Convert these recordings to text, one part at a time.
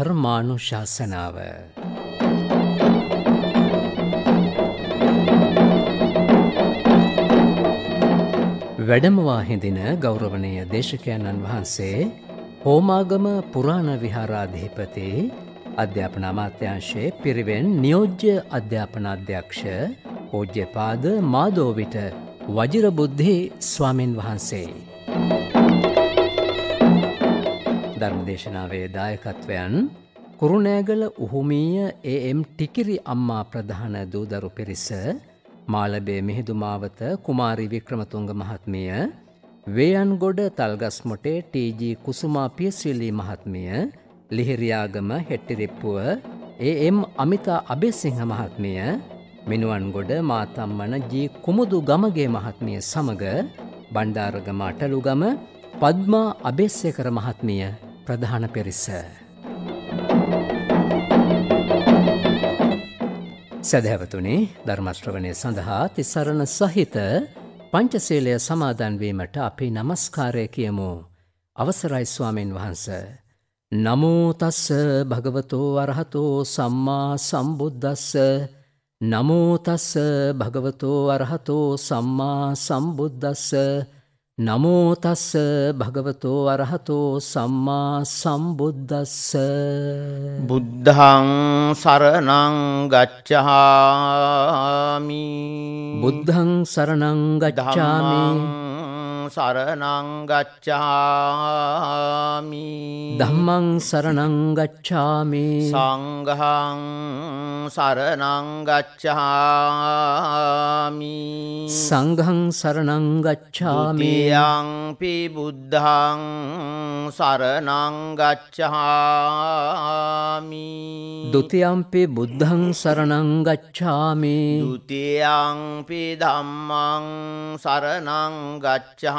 ධර්මානුශාසනාව වැඩමවා හිඳින ගෞරවනය දේශකයණන් වහන්සේ හෝමාගම පුරාණ විහාරාධිපති අධ්‍යාපන අමාත්‍යංශයේ පිරිවෙන් නියෝජ්‍ය අධ්‍යාපනාධ්‍යක්ෂ පෝජ්‍යපාද මාදෝවිට වජිරබුද්ධි ස්වාමින් වහන්සේ. ධර්මදේශනාවේ දායකත්වයන් කුරුණෑගල උහුමීය ඒම් ටිකිරි අම්මා ප්‍රධාන දූදරු පිරිස මාලබේ මෙහිදුමාවත කුමාරි වික්‍රමතුංග මහත්මිය වේයන්ගොඩ තල්ගස්මොටේ ටජ කුසුමාපිය ශිල්ලී මහත්මිය ලිහිරියාගම හෙට්ටිරිප්පුුව ඒම් අමිතා අබෙසිංහ මහත්මිය මිනුවන්ගොඩ මාතම්මන ජී කුමුදු ගමගේ මහත්මිය සමඟ බණ්ඩාරගම අටලුගම පද්මා අභේස්්‍යකර මහත්මිය ප්‍රධාන පිරිස. සැදැවතුනේ ධර්මශ්‍රවණය සඳහා තිසරණ සහිත පංචසේලය සමාදන්වීමට අපි නමස්කාරය කියමු අවසරයි ස්වාමීන් වහන්ස. නමෝතස්ස භගවතෝ අරහතෝ සම්මා සම්බුද්ධස්ස නමෝතස්ස භගවතෝ අරහතෝ සම්මා සම්බුද්ධස්ස නමෝතස්ස භගවතෝ අරහතෝ සම්මා සම්බුද්ධස්ස බුද්ධං සරණං ගච්චහාමි බුද්ධං සරණං ගච්ඡාමි සරනංගච්චාමි දම්මං සරනංගච්ඡාමි සංගහං සරනංගච්චාමි සංඝං සරනංගච්ඡාමි යංපි බුද්ධං සරනංගච්චාමි ဒ ුතියම්පි බුද්ධං සරනංගච්ඡාමි ဒ ුතියංපි ධම්මං සරනංගච්ඡාමි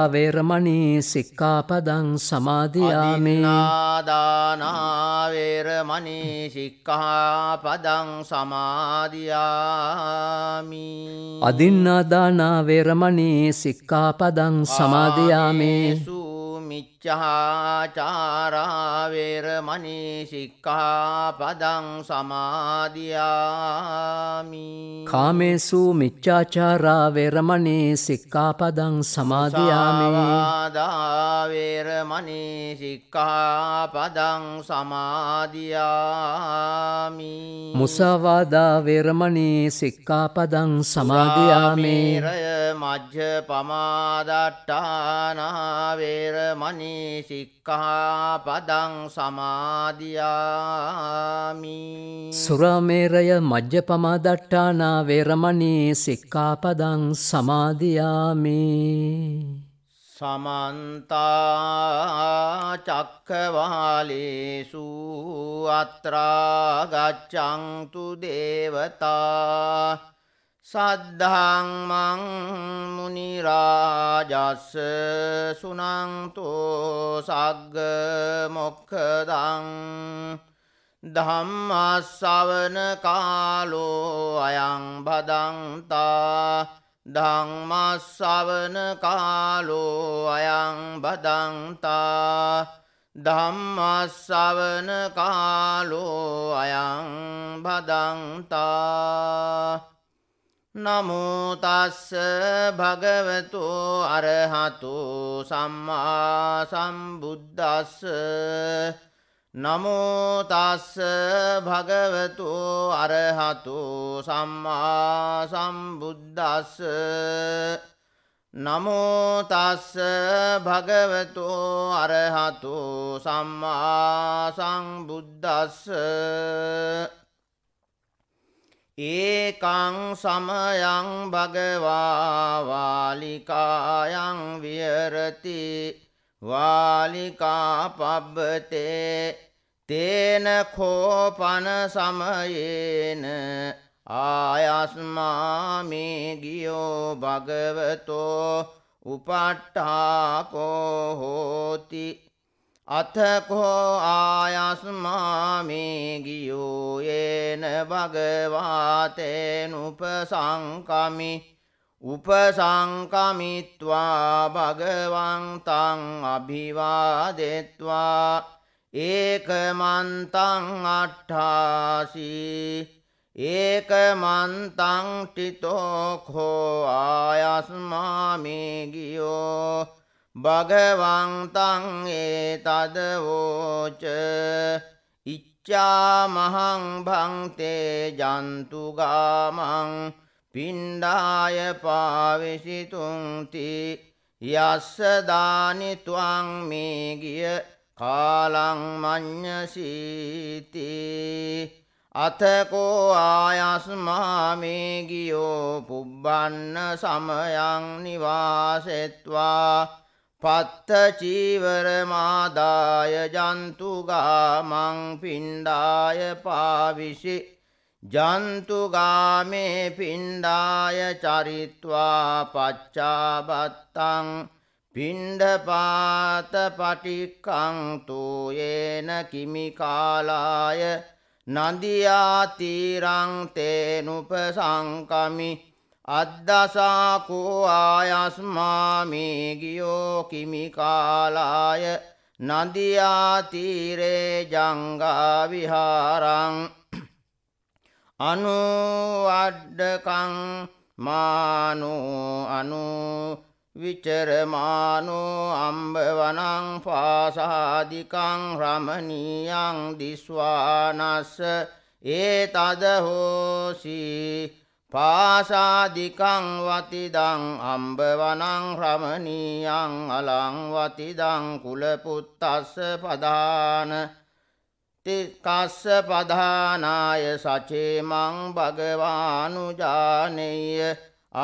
වේරමණී සික්කාපදං සමාධයාමිනාදානාවේරමණී සික්කහාපදං සමාධයාමි අදින්නාදානාවේරමණී සික්කාපදං සමාධයාමේ සූමිච මිච්චහාචාරාවේරමනී සික්ඛාපදං සමාදියාමි කාමේසු මිච්චාචාරාවේරමනී සික්ඛාපදං සමාදියාමි දාවේරමනී සික්ඛාපදං සමාදියාමි මුසාවාදාවේරමනී සික්ඛාපදං සමාදියාමි රය මජ්ජ පමාදට්ටානාවේරමනී මේ සික්කහාපදං සමාධයාමි සුරාමේරය මජ්්‍යපමදට්ටානා වේරමණී සික්කාපදං සමාධයාමි සමන්තා චක්කවාලේසු අත්‍රාගච්චංතු දේවතා සද්ධහංමං මුනිරාජස්ස සුනංතු සග්ග මොක්කදං දහම්මස්සවන කාලෝ අයං බදන්තා ධංමස්සවන කාලෝ අයං බදන්තා ධම්මස්සවන කාලෝ අයං බදන්තා නමුතස්ස භගවතු අරහතු සම්මා සම්බුද්ධස්ස නමුතස්ස භගවතු අරහතු සම්මා සම්බුද්ධස්ස නමුතස්ස භගවතු අරහතු සම්මා සංබුද්ධස්ස ඒකං සමයං භගවාවාලිකායං වියරති වාලිකා පබ්බතේ තේන කෝපන සමයේන ආයස්මාමේ ගියෝ භගවතෝ උපට්ඨාකෝ හෝති අතකෝ ආයස්මාමිගියෝ ඒන භගවාතෙන් උපසංකමි උපසංකමිත්වා භගවන්තං අභිවාදෙත්වා ඒකමන්තං අට්ඨාසී ඒකමන්තං ටිතෝකෝ ආයස්මාමිගියෝ භගවන්තං ඒතද වෝච ඉච්ඡාමහං භංතේ ජන්තු ගාමං පිණ්ඩාය පාවිසිතුංති යස්ස දානි ත්වං මේ ගිය කාලං මඤ්ඤසීති අතකෝ ආයස්මාමේ ගියෝ පුබ්බන්න සමයං නිවාසෙත්වා පත්තචීවරමාදාය ජන්තුගාමං පිණ්ඩාය පාවිසි ජන්තුගාමේ පිණ්ඩාය චරිත්වා පච්චාබත්තං පිණ්ඩපාත පටික්කංතු යේන කිමිකාලාය නදියාතීරං තේනුප සංකමි අද්දසාකෝ ආයස්මාමේ ගියෝ කිමිකාලාය නදියාතීරේ ජංගාවිහාරං අනු අඩ්ඩකං මානු අනු විචරමානු අම්භවනං පාසාදිකං රමණීයං දිස්වානස්ස ඒ තදහෝසිී පාසාදිකං වතිදං අම්බවනං රමණීයං අලං වතිදං කුලපුත්තස්ස පදාන තිකස්ස පධානාය සචේමං භගවානුජානෙය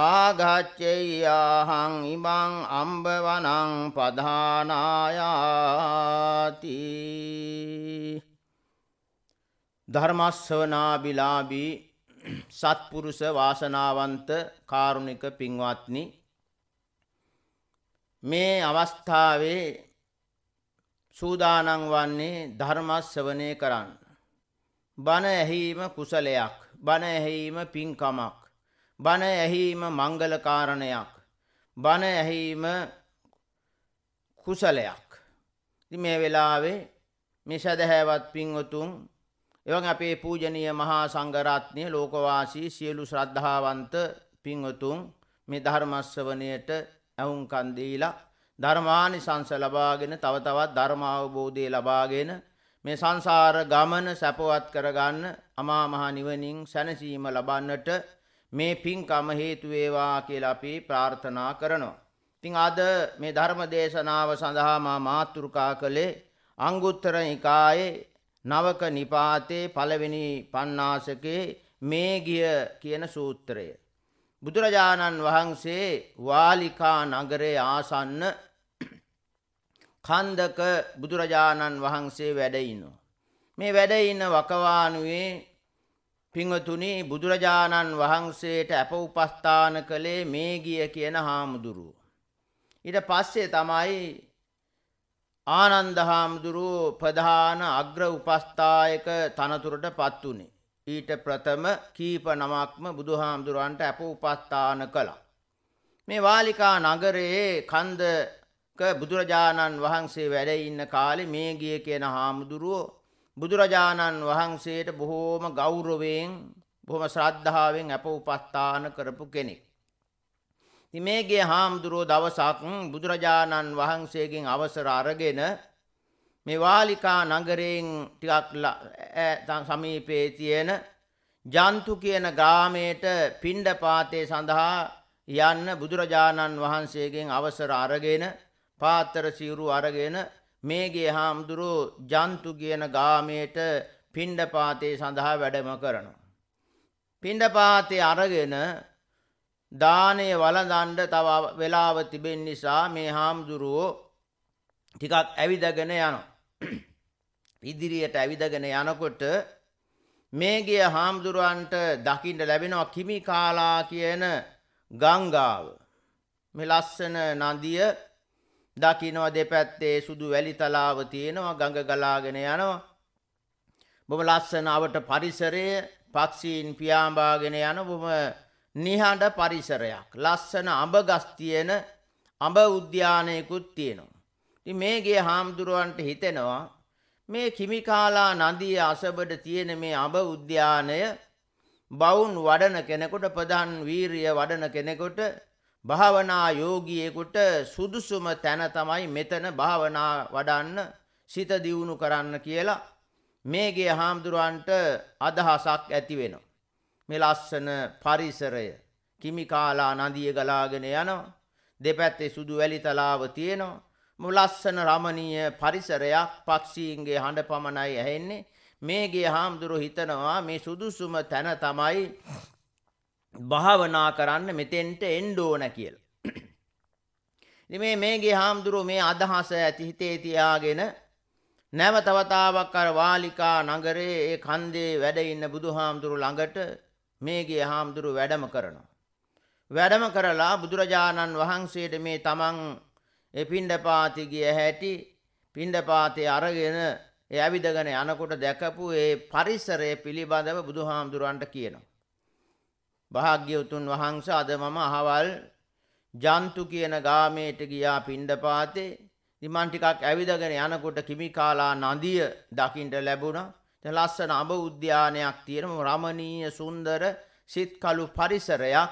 ආගච්චෙයාහං ඉමං අම්බවනං පධානායාති ධර්මස්සවනාබිලාබී සත්පුරුෂ වාසනාවන්ත කාරුණික පින්වත්නි මේ අවස්ථාවේ සූදානම් වන්නේ ධර්ම ශ්‍රවණය කරන්න. බණ ඇහිීම කුසලයක්, බණ ඇහිීම පින්කමක්, බණ ඇහිීම මංගල කාරණයක්, බණ ඇහිීම කුසලයක්. ඉතින් මේ වෙලාවේ මේ සදහැවත් පින්වතුන් එවන් අපේ පූජනීය මහා සංඝරත්නය ලෝකවාසී සියලු ශ්‍රද්ධාවන්ත පින්වතුන් මේ ධර්මස්සවනයට ඇවුම්කන් දීලා ධර්මානිසංස ලබාගෙන තව තවත් ධර්ම අවබෝධය ලබාගෙන මේ සංසාර ගමන සැපවත් කරගන්න අමා මහ නිවනින් සැනසීම ලබන්නට මේ පින්කම හේතු වේවා කියලා අපි ප්‍රාර්ථනා කරනවා. ඉතින් අද මේ ධර්ම දේශනාව සඳහා මා මාතෘකා කළේ අංගුත්තර නිකායේ නවක නිපාතේ පළවෙනි පණ්ණාසකේ මේ ගිය කියන සූත්‍රය. බුදුරජාණන් වහන්සේ වාලිකා නගරේ ආසන්න කන්දක බුදුරජාණන් වහන්සේ වැඩයිනෝ. මේ වැඩඉන්න වකවානුවේ පිංහතුනි බුදුරජාණන් වහන්සේට ඇප උපස්ථාන කළේ මේ ගිය කියන හාමුදුරුව. ඉට පස්සේ තමයි ආනන්ද හාමුදුරුවෝ ප්‍රධාන අග්‍ර උපස්ථායක තනතුරට පත් වුණේ. ඊට ප්‍රථම කීප නමක්ම බුදුහාමුදුරුවන්ට අප උපස්ථාන කළා. මේ වාලිකා නගරයේ කන්දක බුදුරජාණන් වහන්සේ වැඩ ඉන්න කාලේ මේ ගිය කියන හාමුදුරුවෝ බුදුරජාණන් වහන්සේට බොහෝම ගෞරවයෙන් බොහොම ශ්‍රද්ධාවෙන් අප උපස්ථාන කරපු කෙනෙක්. ඉතින් මේගේ හාමුදුරුව දවසක් බුදුරජාණන් වහන්සේගෙන් අවසර අරගෙන මේ වාලිකා නගරයෙන් ටිකක් සමීපයේ තියෙන ජන්තු කියන ග්‍රාමයට පිණ්ඩපාතේ සඳහා යන්න බුදුරජාණන් වහන්සේගෙන් අවසර අරගෙන පාතර සිවුරු අරගෙන මේගේ හාමුදුරුව ජන්තු කියන ගාමයට පිණ්ඩපාතේ සඳහා වැඩම කරනවා. පිණ්ඩපාතේ අරගෙන දානය වලදන්ඩ තව වෙලාව තිබෙන් නිසා මේ හාමුදුරුවෝ ටිකක් ඇවිදගෙන යන. ඉදිරියට ඇවිදගෙන යනකොට මේගිය හාමුදුරුවන්ට දකිින්ට ලැබෙනවා කිමි කාලා කියන ගංගාව. මෙ ලස්සන නදිය දකිනවා දෙපැත්තේ සුදු වැලි තලාව තියෙනවා ගඟ ගලාගෙන යනවා. බොම ලස්සනාවට පරිසරය පක්ෂීන් පියාම්බාගෙන යන බොම නිහඬ පරිසරයක්. ලස්සන අඹගස් තියෙන අඹ උද්‍යානයකුත් තියෙනවා. ඉතින් මේගේ හාමුදුරුවන්ට හිතෙනවා මේ කිමිකාලා නදිය අසබඩ තියෙන මේ අඹ උද්‍යානය බවුන් වඩන කෙනෙකුට ප්‍රධාන වීරිය වඩන කෙනෙකුට භාවනා යෝගියෙකුට සුදුසුම තැන තමයි මෙතන භාවනා වඩන්න සිත දියුණු කරන්න කියලා මේගේ හාමුදුරුවන්ට අදහසක් ඇති වෙනවා. මේ ලස්සන පරිසරය කිමිකාලා නදිය ගලාගෙන යනවා. දෙපැත්තේ සුදු වැලි තලාව තියෙනවා. මු ලස්සන රමණීය පරිසරයක් පක්ෂීන්ගේ හඬ පමණයි ඇහෙන්නේ. මේගේ හාමුදුරු හිතනවා මේ සුදුසුම තැන තමයි භාවනා කරන්න මෙතෙන්ට එන්න ඕන කියලා. ඉතින් මේ මේගේ හාමුදුරුව මේ අදහස ඇති හිතේ තියාගෙන නැවතවතාවක් අර වාලිකා නගරයේ ඒ කන්දේ වැඩ ඉන්න බුදුහාමුදුරු ළඟට මේගේ හාමුදුරු වැඩම කරනවා. වැඩම කරලා බුදුරජාණන් වහන්සේට මේ තමන් පිණ්ඩපාති ගිය හැටි පිණ්ඩපාතේ අරගෙන ඇවිදගෙන යනකොට දැකපු ඒ පරිසරය පිළිබඳව බුදුහාමුදුරන්ට කියනවා. භාග්‍යවතුන් වහන්ස අද මම අහවල් ජන්තු කියන ගාමයට ගියා පිණ්ඩපාතේ ඉමන් ටිකක් ඇවිදගෙන යනකොට කිමිකාලා නදිය දකින්ට ලැබුණා. ලස්සන අඹ උද්‍යානයක් තියෙන රමණීය සුන්දර සිත්කලු පරිසරයක්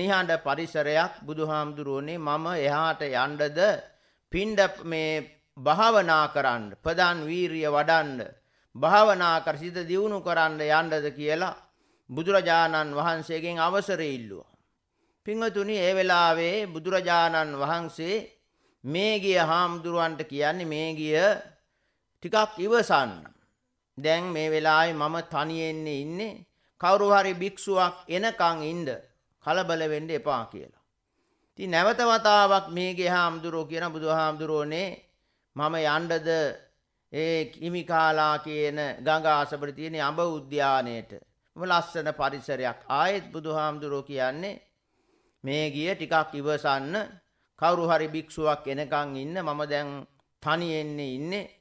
නිහඬ පරිසරයක් බුදුහාමුදුරුවනේ මම එහාට යන්ඩද පින්ඩ මේ භාවනා කරන්න ප්‍රධාන් වීරිය වඩන්ඩ භාවනා කර සිත දියුණු කරන්න යන්ඩද කියලා බුදුරජාණන් වහන්සේගෙන් අවසර ඉල්ලුව. පිංහතුනි ඒ වෙලාවේ බුදුරජාණන් වහන්සේ මේ ගිය හාමුදුරුවන්ට කියන්නේ මේ ගිය ටිකක් ඉවසන්නම්. දැන් මේ වෙලාවේ මම තනියෙන් ඉන්නේ කවුරු හරි භික්ෂුවක් එනකන් ඉන්න කලබල වෙන්න එපා කියලා. ඉතින් නැවත වතාවක් මේගේ හාමුදුරුවෝ කියන බුදුහාමුදුරුවනේ මම යන්නද ඒ කිමිකාලා කියන ගඟ ආසබර තියෙන අඹ උද්‍යානයේට. ලස්සන පරිසරයක්. ආයෙත් බුදුහාමුදුරුවෝ කියන්නේ මේ ගිය ටිකක් ඉවසන්න කවුරු හරි භික්ෂුවක් එනකන් ඉන්න මම දැන් තනියෙන් ඉන්නේ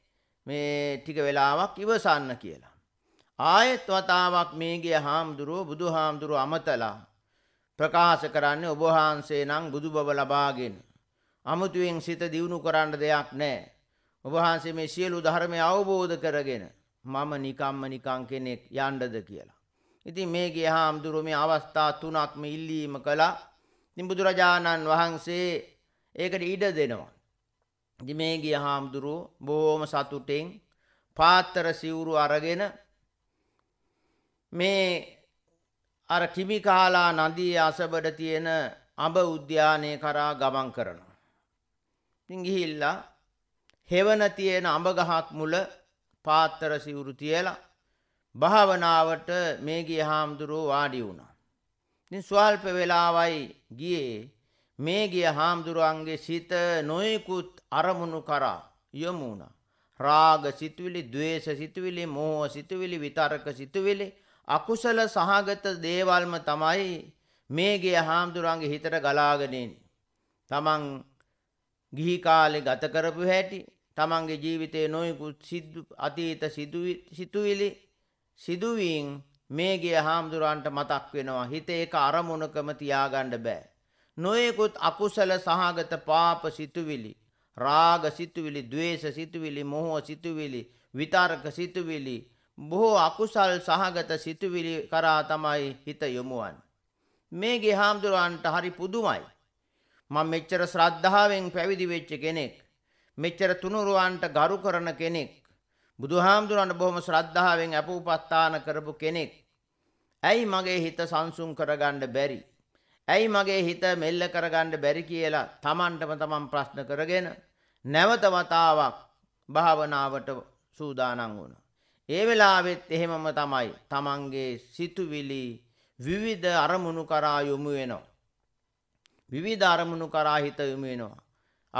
මේ ටික වෙලාවක් ඉවසන්න කියලා. ආයෙත් වතාවක් මේගේ හාමුදුරුව බුදු හාමුදුරුව අමතලා ප්‍රකාශ කරන්නේ ඔබහන්සේ නං බුදු බව ලබාගෙන. අමුතුවෙන් සිත දියුණු කරන්න දෙයක් නෑ. ඔබහන්සේ මේ සියලු ධර්මය අවබෝධ කරගෙන මම නිකම්ම නිකං කෙනෙක් යන්ඩද කියලා. ඉතින් මේගේ හාමුදුරුව මේ අවස්ථා තුනක්ම ඉල්ලීම කලා තින් බුදුරජාණන් වහන්සේ ඒකට ඉඩ දෙනවා. ඉති මේ ගිය හාමුදුරුව බොහෝම සතුටෙන් පාත්තර සිවුරු අරගෙන මේ අර කිමිකාලා නදී අසබඩ තියෙන අඹ උද්‍යානය කරා ගමන් කරනවා. ඉංගිහිල්ලා හෙවන තියෙන අඹගහක් මුල පාත්තර සිවුරු තියලා භාවනාවට මේ ගිය හාමුදුරුව වාඩි වුණා. ඉතින් ස්වල්ප වෙලාවයි ගියේ මේ ගිය හාමුදුරුවන්ගේ සිත නොයෙකුත් අරමුණු කරා යොමුණ. රාග සිතුවිලි දවේශ සිතුවිලි මෝහ සිතුවිලි විතරක සිතුවිලි අකුසල සහගත දේවල්ම තමයි මේගේ හාමුදුරුවන්ගේ හිතට ගලාගෙනෙන්. තමන් ගිහි කාලෙ ගත කරපු හැටි තමන්ගේ ජීවිතයේ නොයකුත් අතීත සිතුවිලි සිදුවීන් මේගේ හාමුදුරුවන්ට මතක් වෙනවා හිත ඒක අරමුණකම තියාගණ්ඩ බෑ. නොයෙකුත් අකුසල සහගත පාප සිතුවිලි. රාග සිතුවිලි දවේශ සිතුවිලි මොහෝ සිතුවිලි විතාර්ක සිතුවිලි. බොහෝ අකුසල් සහගත සිතුවිලි කරා තමයි හිත යොමුවන්. මේගේ හාමුදුරුවන්ට හරි පුදුමයි. මං මෙච්චර ශ්‍රද්ධාවෙන් පැවිදි වෙච්ච කෙනෙක්. මෙච්චර තුනුරුවන්ට ගරු කරන කෙනෙක්. බුදු හාමුදුරුවන්ට බොහොම ශ්‍රද්ධාවෙන් ඇප උපස්ථාන කරපු කෙනෙක්. ඇයි මගේ හිත සංසුම් කරගන්න බැරි. ඇයි මගේ හිත මෙල්ල කරගන්න බැරි කියලා තමන්ටම තමන් ප්‍රශ්න කරගෙන නැවත වතාවක් භාවනාවට සූදානම් වුණ. ඒ වෙලාවෙත් එහෙමම තමයි තමන්ගේ සිතුවිලි විවිධ අරමුණු කරා යොමු වෙනවා. විවිධ අරමුණු කරා හිත යොමු වෙනවා.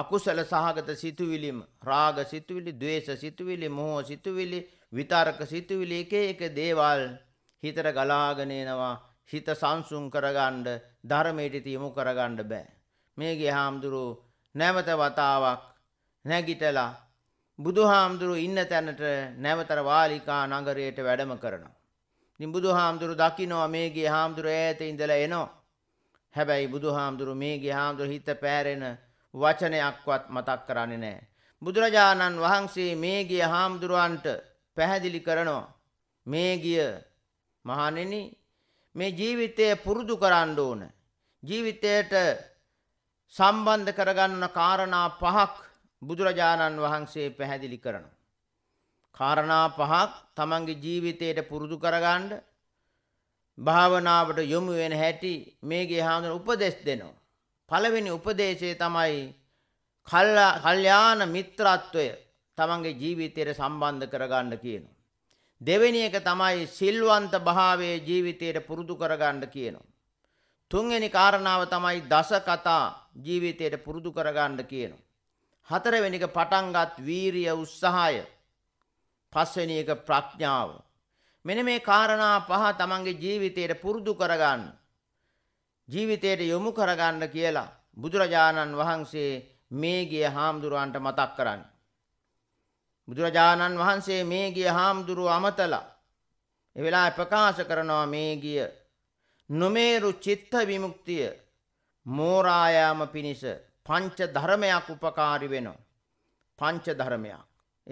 අකුසල සහගත සිතුවිලිම රාග සිතුවිලි, ద్వේෂ සිතුවිලි, මෝහ සිතුවිලි, විතරක සිතුවිලි එක එක දේවල් හිතට ගලාගෙන එනවා. හිත සංසුන් කරගණ්ඩ ධර්මයටට යොමු කරගණ්ඩ බෑ. මේගේ හාමුදුරුව නැවත වතාවක් නැගිටලා බුදු හාමුදුරු ඉන්න තැනට නැවතර වාලිකා නගරයට වැඩම කරනවා. ඉතින් බුදු හාමුදුරු දකිනවා මේගේ හාමුදුරු ඈත ඉඳලා එනවා. හැබැයි බුදු හාමුදුරු මේගේ හාමුදුරු හිත පෑරෙන වචනයක්වත් මතක් කරන්නේ නැහැ. බුදුරජාණන් වහන්සේ මේගිය හාමුදුරුවන්ට පැහැදිලි කරනවා. මේගිය මහණෙනි මේ ජීවිතය පුරුදු කරන්න ඕන. ජීවිතයට සම්බන්ධ කරගන්න කාරණා පහක් බුදුරජාණන් වහන්සේ පැහැදිලි කරනවා. කාරණා පහක් තමන්ගේ ජීවිතයට පුරුදු කරගන්න භාවනාවට යොමු වෙන හැටි මේගේ හාමුදුර උපදෙස් දෙනවා. පළවෙනි උපදේශය තමයි කල්යාණ මිත්‍රත්වය තමන්ගේ ජීවිතයට සම්බන්ධ කරගන්න කියනවා. දෙවෙනි එක තමයි සිල්වන්ත භාවයේ ජීවිතයට පුරුදු කරගන්න කියනවා. තුන්වෙනි කාරණාව තමයි දස කතා ජීවිතයට පුරුදු කරගන්න කියනවා. හතරවෙනි එක පටන්ගත් වීරිය උත්සාහය. පස්වෙනි එක ප්‍රඥාව. මෙන්න මේ කාරණා පහ තමන්ගේ ජීවිතයට පුරුදු කරගන්න. ජීවිතයට යොමු කරගන්න කියලා බුදුරජාණන් වහන්සේ මේගිය හාමුදුරුවන්ට මතක් කරන්නේ. බුදුරජාණන් වහන්සේ මේ ගිය හාමුදුරුව අමතලා එවෙලා ප්‍රකාශ කරනවා මේ ගිය නොමේරු චිත්ත විමුක්තිය මෝරායාම පිණිස පංච ධර්මයක් උපකාරි වෙනවා. පංච ධර්මයක්.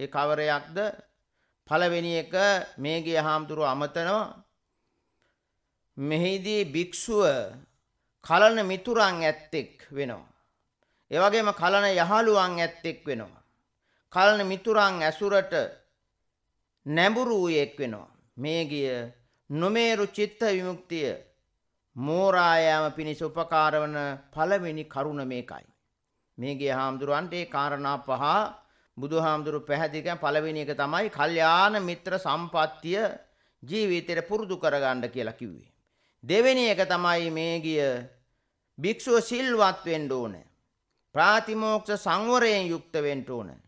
ඒ කවරයක්ද පළවෙනි එක මේගේ හාමුදුරුව අමතනවා. මෙහිදී භික්‍ෂුව කලන මිතුරන් ඇත්තෙක් වෙනවා. එවගේම කලන යහළුවන් ඇත්තෙක් වෙනවා. කල්න මිතුරන් ඇසුරට නැඹුරු වූයෙක් වෙනවා. මේ ගිය නොමේරු චිත්ත විමුක්තිය මෝරායෑම පිණිස උපකාරවන පළවෙනි කරුණ මේකයි. මේගේ හාමුදුරුවන්ට ඒ කාරණා පහ බුදු හාමුදුරු පැහැදික පළවෙනි එක තමයි කල්්‍යාන මිත්‍ර සම්පත්තිය ජීවිතයට පුරුදු කරගණ්ඩ කියලා කිව්වේ. දෙවෙනි එක තමයි මේ ගිය භික්‍ෂුව සිල්වත් වෙන්ඩ ඕන. ප්‍රාතිමෝක්ෂ සංවරයෙන් යුක්ත වෙන්ට ඕනෑ.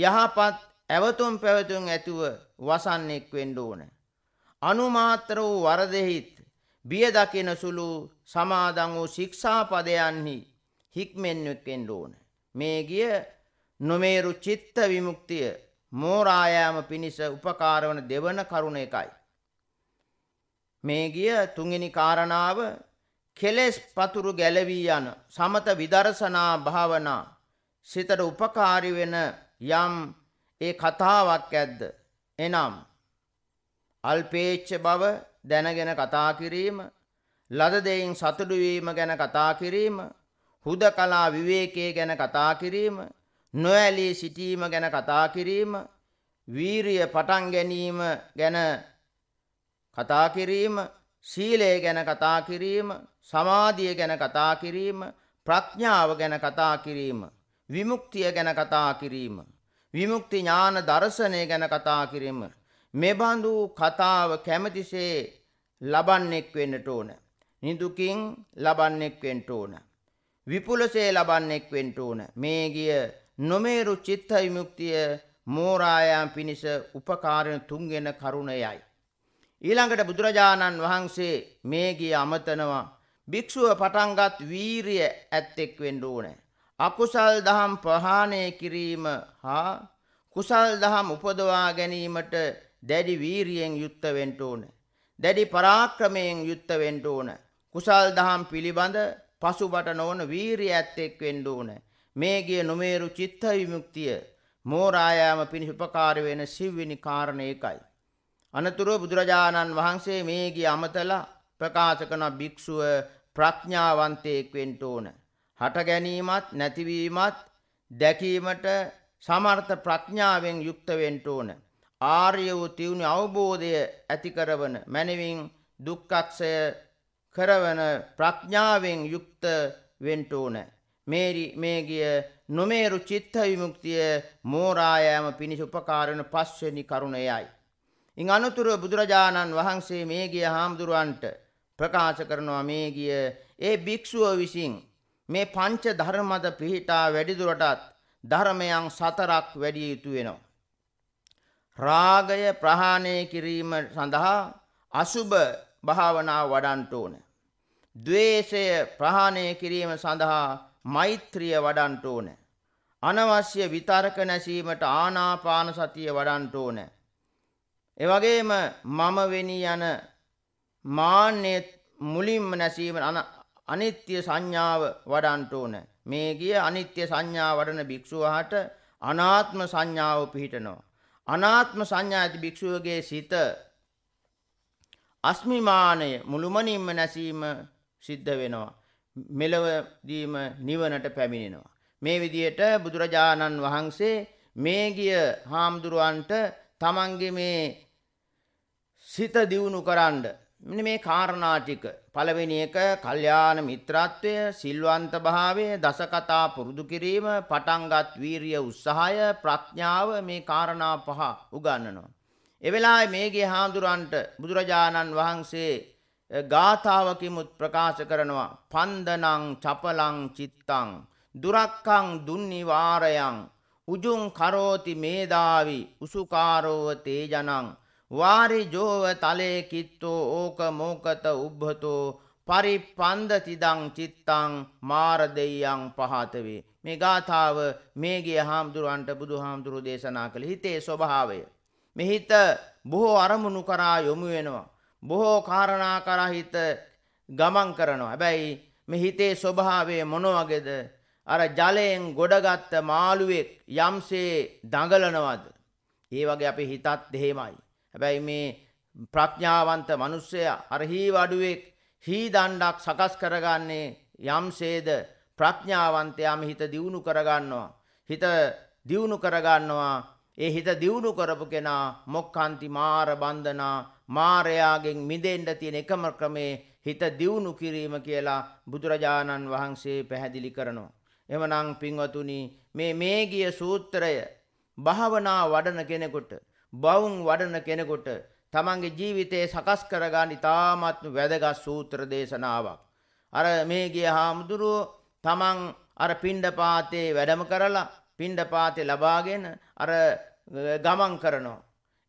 යහපත් ඇවතුම් පැවතුම් ඇතුව වසන්නෙක් වෙන්න ඕන. අනුමාත්‍ර වූ වරදෙහිත් බිය දකින සුළු සමාදන් වූ ශික්ෂාපදයන්හි හික්මෙන්වෙක් වෙන්න ඕන. මේ ගිය නොමේරු චිත්ත විමුක්තිය මෝරායෑම පිණිස උපකාරවන දෙවන කරුණ එකයි. මේ ගිය තුන්ගිනි කාරණාව කෙලෙස් පතුරු ගැලවී යන සමත විදර්ශනා භාවනා සිතට උපකාරි වෙන යම් ඒ කතාවක් ඇද්ද එනම් අල්පේච්ච බව දැනගෙන කතා කිරීම ලද දෙයින් සතුටු වීම ගැන කතා කිරීම හුදකලා විවේකයේ ගැන කතා කිරීම නොඇලී සිටීම ගැන කතා කිරීම වීරිය පටන් ගැනීම ගැන කතා කිරීම සීලය ගැන කතා කිරීම සමාධිය ගැන කතා කිරීම ප්‍රඥාව ගැන කතා කිරීම විමුක්තිය ගැන කතා කිරීම. විමුක්ති ඥාන දර්ශනය ගැන කතා කිරීම. මෙබඳු කතාව කැමතිසේ ලබන්නෙක් වෙන්නට ඕන. නිදුකින් ලබන්නෙක් වෙන්ට ඕන. විපුලසේ ලබන්නෙක් වෙන්ට ඕන. මේ ගිය නොමේරු චිත්ත විමුක්තිය මෝරායම් පිණිස උපකාරණ තුන්ගෙන කරුණයයි. ඊළඟට බුදුරජාණන් වහන්සේ මේ ගිය අමතනවා භික්ෂුව පටන්ගත් වීරිය ඇත්තෙක් වෙන්න ඕනෑ. අකුසල් දහම් ප්‍රහාණය කිරීම හා කුසල් දහම් උපදවා ගැනීමට දැඩි වීරියෙන් යුක්ත වෙන්න ඕන. දැඩි පරාක්‍රමයෙන් යුක්ත වෙන්න ඕන. කුසල් දහම් පිළිබඳ පසුබට නොවන වීරිය ඇත්තෙක් වෙන්න ඕන. මේ ගිය නොමේරු චිත්ත විමුක්තිය මෝරායාම පිණිස උපකාර වෙන සිව්වෙනි කාරණේකයි. අනතුරුව බුදුරජාණන් වහන්සේ මේ ගිය අමතලා ප්‍රකාශ කරන භික්ෂුව ප්‍රඥාවන්තයෙක් වෙන්න ඕන. හට ගැනීමත් නැතිවීමත් දැකීමට සමර්ථ ප්‍රඥාවෙන් යුක්ත වෙන්න ඕන. ආර්ය වූ තියුණු අවබෝධය ඇති කරවන මනවින් දුක්ඛක්ෂය කරවන ප්‍රඥාවෙන් යුක්ත වෙන්න ඕන. මේරි මේගිය නොමේරු චිත්ත විමුක්තිය මෝරායෑම පිණිස උපකාරණ පස්වෙනි කරුණයයි. ඉන් අනුතුරුව බුදුරජාණන් වහන්සේ මේගිය හාමුදුරුවන්ට ප්‍රකාශ කරනවා මේගිය ඒ භික්‍ෂුව විසින් මේ පංච ධර්මද පිහිටා වැඩිදුරටත් ධර්මයන් සතරක් වැඩිය යුතු වෙනවා. රාගය ප්‍රහාණය කිරීම සඳහා අසුබ භාවනාව වඩන්ට ඕන. ද්වේෂය ප්‍රහාණය කිරීම සඳහා මෛත්‍රිය වඩන්ට ඕන. අනවශ්‍ය විතර්ක නැසීමට ආනාපාන සතිය වඩන්ට ඕන. එවගේම මම වෙනි යන මාන්නේ මුලින්ම නැසීම අනිත්‍ය සංඥාව වඩන්ට ඕන. මේ ගිය අනිත්‍ය සංඥා වඩන භික්ෂුවහට අනාත්ම සංඥාව පිහිටනවා. අනාත්ම සංඥා ඇති භික්ෂුවගේ සිත අස්මිමානය මුළුමනින්ම නැසීම සිද්ධ වෙනවා. මෙලවදීම නිවනට පැමිණෙනවා. මේ විදියට බුදුරජාණන් වහන්සේ මේ ගිය හාමුදුරුවන්ට තමන්ගේ මේ සිත දියුණු කරන්න මෙන්න මේ කාරණා ටික පළවෙනි එක කල්යාණ මිත්‍රත්වය සිල්වන්ත භාවය දසකතා පුරුදු කිරීම පටන්ගත් වීරිය උත්සාහය ප්‍රඥාව මේ කාරණා පහ උගන්වනවා ඒ වෙලාවේ මේගේ හාමුදුරන්ට බුදුරජාණන් වහන්සේ ගාථාවකිමුත් ප්‍රකාශ කරනවා පන්දනං චපලං චිත්තං දුරක්ඛං දුන්නිවාරයං උජුං කරෝති මේදාවි උසුකාරෝව තේජනං වාරිජෝව තලේ කිත්තෝ ඕක මෝකත උබ්බතෝ පරිපන්දතිදං චිත්තං මාරදෙයියං පහතවේ. මේ ගාථාව මේගේ හාමුදුරුවන්ට බුදු හාමුදුරු දේශනා කළ හිතේ ස්වභාවය. මෙහිත බොහෝ අරමුණු කරා යොමු වෙනවා. බොහෝ කාරණා කරා හිත ගමන් කරනවා. හැබැයි මේ හිතේ ස්වභාවය මොනවගේද අර ජලයෙන් ගොඩගත්ත මාළුවෙක් යම්සේ දඟලනවද. ඒ වගේ අපි හිතත් දෙහෙමයි. හැබැයි මේ ප්‍රඥාවන්ත මනුස්සය අරහි වඩුවෙක් හීදණ්ඩක් සකස් කරගන්නේ යම්සේද ප්‍රඥාවන්තයාම හිත දියුණු කරගන්නවා. හිත දියුණු කරගන්නවා ඒ හිත දියුණු කරපු කෙනා මොක්කන්ති මාර බන්ධනා මාරයාගෙන් මිදෙන්ඩ තියෙන එකම ක්‍රමේ හිත දියුණු කිරීම කියලා බුදුරජාණන් වහන්සේ පැහැදිලි කරනවා. එමනං පින්වතුනි මේ මේගිය සූත්‍රය භාවනා වඩන කෙනෙකුට බවුන් වඩන කෙනෙකුට තමන්ගේ ජීවිතයේ සකස් කරගන්න ඉතාමත්ම වැදගත් සූත්‍ර දේශනාවක්. අර මේගිය හාමුදුරුව තමන් අර පිණ්ඩපාතේ වැඩම කරලා පිණ්ඩපාතේ ලබාගෙන අර ගමන් කරනවා.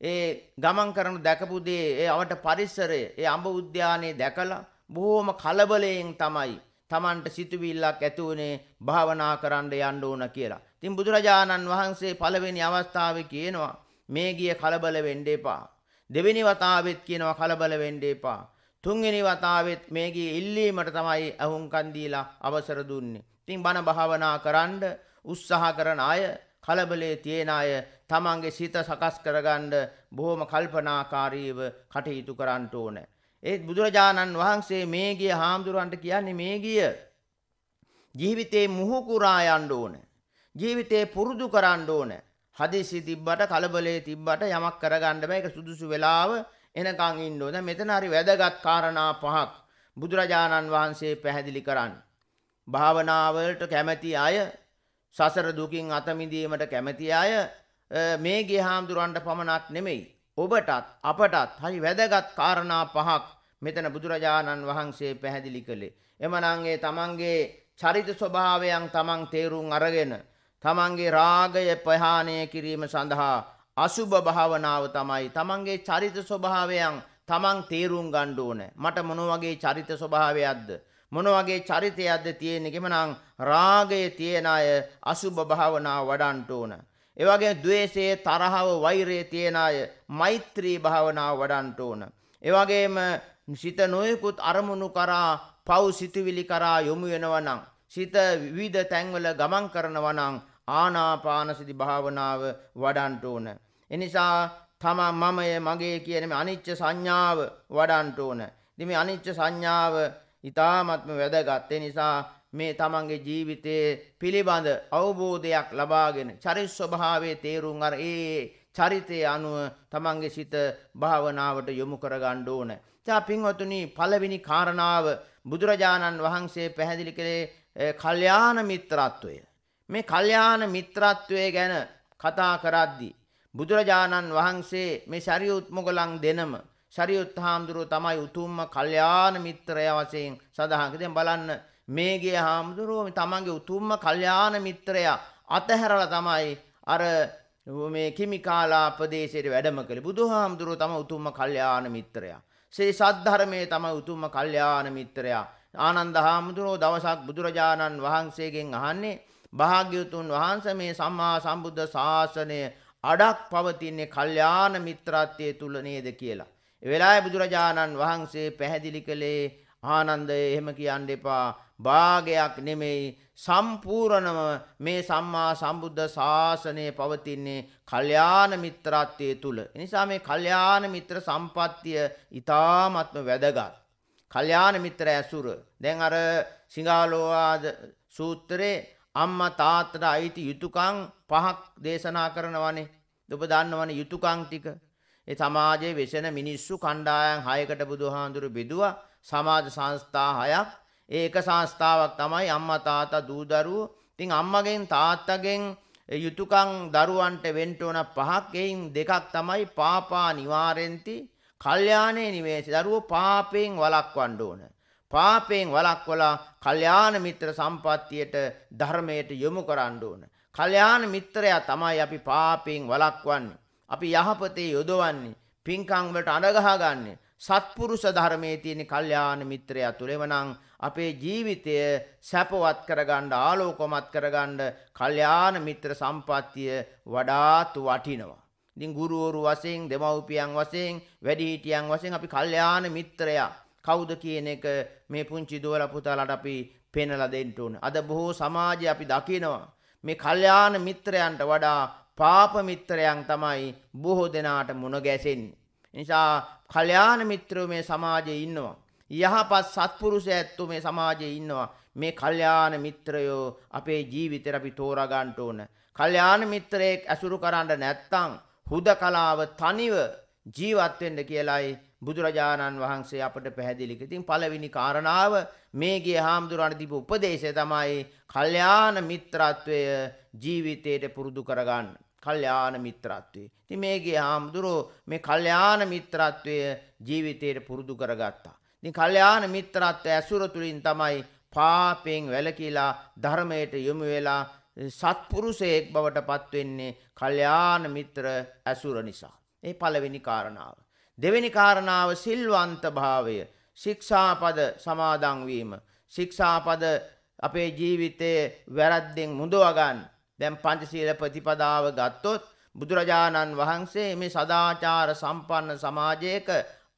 ඒ ගමන් කරනු දැකපු දේ ඒ අවට පරිසරය ඒ අඹ උද්‍යානයේ දැකලා බොහොම කලබලයෙන් තමයි තමන්ට සිතුවිල්ලක් ඇති වුණේ භාවනා කරන්න යන්න ඕන කියලා. ඉතින් බුදුරජාණන් වහන්සේ පළවෙනි අවස්ථාවේ කියනවා මේ ගිය කලබල වෙන්න එපා. දෙවෙනි වතාවෙත් කියනවා කලබල වෙන්න එපා. තුන්වෙනි වතාවෙත් මේ ගිය ඉල්ලීමට තමයි අහුම්කන් දීලා අවසර දුන්නේ. ඉතින් බණ භාවනා කරන්න උත්සාහ කරන අය කලබලේ තියෙන අය තමන්ගේ සිත සකස් කරගන්න බොහොම කල්පනාකාරීව කටයුතු කරන්න ඕන. ඒත් බුදුරජාණන් වහන්සේ මේ ගිය හාමුදුරන්ට කියන්නේ මේ ගිය ජීවිතේ මුහුකුරා යන්න ඕන. ජීවිතේ පුරුදු කරන්න ඕන. හදිසි තිබ්බට කලබලේ තිබ්බට යමක් කරගන්න බෑ ඒක සුදුසු වෙලාව එනකන් ඉන්න ඕන. මෙතන හරි වැදගත් කාරණා පහක් බුදුරජාණන් වහන්සේ පැහැදිලි කරන්නේ. භාවනාවලට කැමැති අය සසර දුකින් අත මිදීමට කැමැති අය මේ ගිහාම්දුරන්ට පමණක් නෙමෙයි. ඔබටත් අපටත් හරි වැදගත් කාරණා පහක් මෙතන බුදුරජාණන් වහන්සේ පැහැදිලි කළේ. එමනම් ඒ තමන්ගේ චරිත ස්වභාවයන් තමන් තේරුම් අරගෙන තමන්ගේ රාගය ප්‍රහාණය කිරීම සඳහා අසුභ භාවනාව තමයි තමන්ගේ චරිත ස්වභාවයන් තමන් තේරුම් ගණ්ඩ ඕනෑ. මට මොන වගේ චරිත ස්වභාවයක්ද. මොන වගේ චරිතයක්ද තියෙනෙකෙම නම් රාගය තියෙන අය අසුභ භාවනාව වඩන්ට ඕන. එවගේ දවේශයේ තරහව වෛරය තියෙන අය මෛත්‍රී භාවනාව වඩන්ට ඕන. එවගේම සිත නොයකුත් අරමුණු කරා පව් සිතුවිලි කරා යොමු වෙනවනං. සිත විවිධ තැන්වල ගමන් කරනවනං ආනාපානසිති භාවනාව වඩන්ට ඕන. එනිසා තම මමය මගේ කියන අනිච්ච සංඥාව වඩන්ට ඕන. දිම අනිච්ච සංඥාව ඉතාමත්ම වැදගත්තේ නිසා මේ තමන්ගේ ජීවිතයේ පිළිබඳ අවබෝධයක් ලබාගෙන චරිස් ස්වභාවේ තේරුම් අර ඒ චරිතය අනුව තමන්ගේ සිත භාවනාවට යොමු කරගණ්ඩ ඕන. තා පින්වතුනි පලවෙනි කාරණාව බුදුරජාණන් වහන්සේ පැහැදිලි කළේ කල්්‍යාන මිත්‍රත්වය. මේ කල්යාණ මිත්‍රත්වය ගැන කතා කරද්දී බුදුරජාණන් වහන්සේ මේ ශරියුත් මොගලන් දෙනම ශරියුත් හාමුදුරුව තමයි උතුම්ම කල්යාණ මිත්‍රය වශයෙන් සඳහන් කළේ බලන්න මේගේ හාමුදුරුව තමන්ගේ උතුම්ම කල්යාණ මිත්‍රයා අතහැරලා තමයි අර මේ කිමිකාලා ප්‍රදේශයට වැඩම කළේ බුදුහාමුදුරුව තම උතුම්ම කල්යාණ මිත්‍රයා. සේ සද්ධර්මයේ තමයි උතුම්ම කල්යාණ මිත්‍රයා. ආනන්ද හාමුදුරුව දවසක් බුදුරජාණන් වහන්සේගෙන් අහන්නේ භාග්‍යවතුන් වහන්සේ මේ සම්මා සම්බුද්ධ ශාසනය අඩක් පවතින්නේ කල්යාණ මිත්‍රත්වයේ තුල නේද කියලා. ඒ වෙලාවේ බුදුරජාණන් වහන්සේ පැහැදිලි කළේ ආනන්දය එහෙම කියන්න එපා. භාගයක් නෙමෙයි සම්පූර්ණම මේ සම්මා සම්බුද්ධ ශාසනය පවතින්නේ කල්යාණ මිත්‍රත්වයේ තුල. එනිසා මේ කල්යාණ මිත්‍ර සම්පත්තිය ඊ타ත්ම වැදගත්. කල්යාණ මිත්‍ර ඇසුර. දැන් අර සිංහාලෝවාද සූත්‍රයේ අම්මා තාත්තට අයිති යුතුයකම් පහක් දේශනා කරනවානේ. ඔබ දන්නවනේ යුතුයකම් ටික. ඒ සමාජයේ වෙසෙන මිනිස්සු කණ්ඩායම් 6කට බුදුහාඳුරු බෙදුවා. සමාජ සංස්ථා 6ක්. ඒක සංස්ථාවක් තමයි අම්මා තාත්තා දූ දරුවෝ. ඉතින් අම්මගෙන් තාත්තගෙන් යුතුයකම් දරුවන්ට වෙන්න ඕන පහක්. එයින් දෙකක් තමයි පාපා නිවාරෙන්ති, කල්යාණේ නිවේසි. දරුවෝ පාපයෙන් වළක්වන්න ඕනේ. පාපයෙන් වළක්වලා කල්යාණ මිත්‍ර සම්පත්තියට ධර්මයට යොමු කරන්න ඕන. කල්යාණ මිත්‍රයා තමයි අපි පාපයෙන් වළක්වන්නේ. අපි යහපතේ යොදවන්නේ. පින්කම් වලට අඳගහගන්නේ. සත්පුරුෂ ධර්මයේ තියෙන කල්යාණ මිත්‍රයා තුලෙවනම් අපේ ජීවිතය සැපවත් කරගන්න ආලෝකමත් කරගන්න කල්යාණ මිත්‍ර සම්පත්තිය වඩාත් වටිනවා. ඉතින් ගුරුවරු වශයෙන්, දෙමව්පියන් වශයෙන්, වැඩිහිටියන් වශයෙන් අපි කල්යාණ මිත්‍රයා කවුද කියන එක මේ පුංචි දුවලා පුතාලාට අපි පෙන්ලා දෙන්න ඕනේ. අද බොහෝ සමාජයේ අපි දකිනවා මේ කල්යාණ මිත්‍රයන්ට වඩා පාප මිත්‍රයන් තමයි බොහෝ දෙනාට මුණ ගැසෙන්නේ. නිසා කල්යාණ මිත්‍රයෝ මේ සමාජයේ ඉන්නවා. යහපත් සත්පුරුෂ ඇත්තෝ මේ සමාජයේ ඉන්නවා. මේ කල්යාණ මිත්‍රයෝ අපේ ජීවිතේ අපි තෝරා ගන්න ඕන. කල්යාණ මිත්‍රයෙක් ඇසුරු කරන්න නැත්නම් හුදකලාව තනිව ජීවත් වෙන්න කියලායි බුදුරජාණන් වහන්සේ අපට පැහැදිලි කළා. ඉතින් පළවෙනි කාරණාව මේගේ හාමුදුරණ දීපු උපදේශය තමයි කල්යාණ මිත්‍රත්වය ජීවිතයට පුරුදු කරගන්න. කල්යාණ මිත්‍රත්වය. ඉතින් මේගේ හාමුදුරෝ මේ කල්යාණ මිත්‍රත්වය ජීවිතයට පුරුදු කරගත්තා. ඉතින් කල්යාණ මිත්‍රත්වය ඇසුර තුලින් තමයි පාපෙන් වැළකීලා ධර්මයට යොමු වෙලා සත්පුරුෂයෙක් බවට පත්වෙන්නේ කල්යාණ මිත්‍ර ඇසුර නිසා. ඒ පළවෙනි කාරණාව. දෙවෙනි කාරණාව සිල්වන්ත භාවය ශික්ෂාපද සමාදංවීම. ශික්ෂාපද අපේ ජීවිතයේ වැරද්දෙන් මුදවගන්න දැම් පංචශීල ප්‍රතිපදාව ගත්තොත් බුදුරජාණන් වහන්සේ මේ සදාචාර සම්පන්න සමාජයක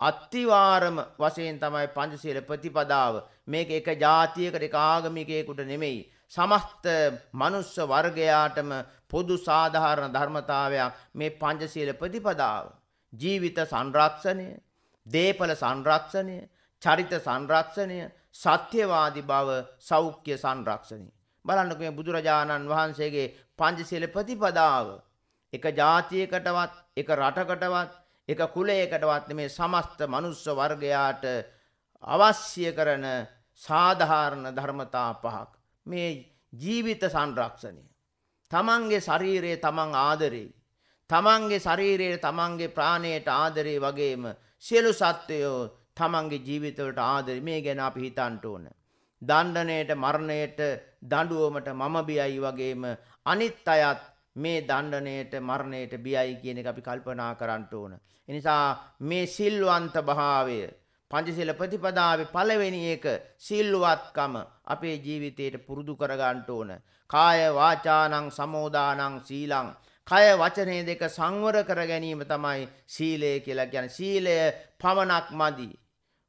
අත්තිවාරම වශයෙන් තමයි පංචශීල ප්‍රතිපදාව මේක එක ජාතියකට එක ආගමිකයෙකුට නෙමෙයි. සමස්ත මනුස්ස වර්ගයාටම පොදු සාධාරණ ධර්මතාවයක් මේ පංචශීල ප්‍රතිපදාව. ජීවිත සංරක්ෂණය, දේපල සංරක්ෂණය, චරිත සංරක්ෂණය, සත්‍යවාදී බව, සෞඛ්‍ය සංරක්ෂණය. බලන්නකෝ මේ බුදුරජාණන් වහන්සේගේ පංචශීල ප්‍රතිපදාව එක ජාතියකටවත්, එක රටකටවත්, එක කුලයකටවත් මේ සමස්ත මනුස්ස වර්ගයාට අවශ්‍ය කරන සාධාරණ ධර්මතා පහක්. මේ ජීවිත සංරක්ෂණය. තමන්ගේ ශරීරයේ තමන් ආදරේ තමන්ගේ ශරීරයට තමන්ගේ ප්‍රාණයට ආදරේ වගේම සියලු සත්වයෝ තමන්ගේ ජීවිතවලට ආදරේ මේ ගැන අපි හිතන්ට ඕන. දණ්ඩණයට මරණයට දඬුවමට මම බියයි වගේම අනිත් අයත් මේ දණ්ඩණයට මරණයට බියයි කියන එක අපි කල්පනා කරන්න ඕන. එනිසා මේ සිල්වන්ත භාවය පංචශීල ප්‍රතිපදාවේ පළවෙනි එක සිල්වත්කම අපේ ජීවිතයට පුරුදු කර ගන්න ඕන. කාය වාචානං සමෝදානං සීලං කය වචනය දෙක සංවර කර ගැනීම තමයි සීලය කියලා ගැන සීලය පමණක් මදි.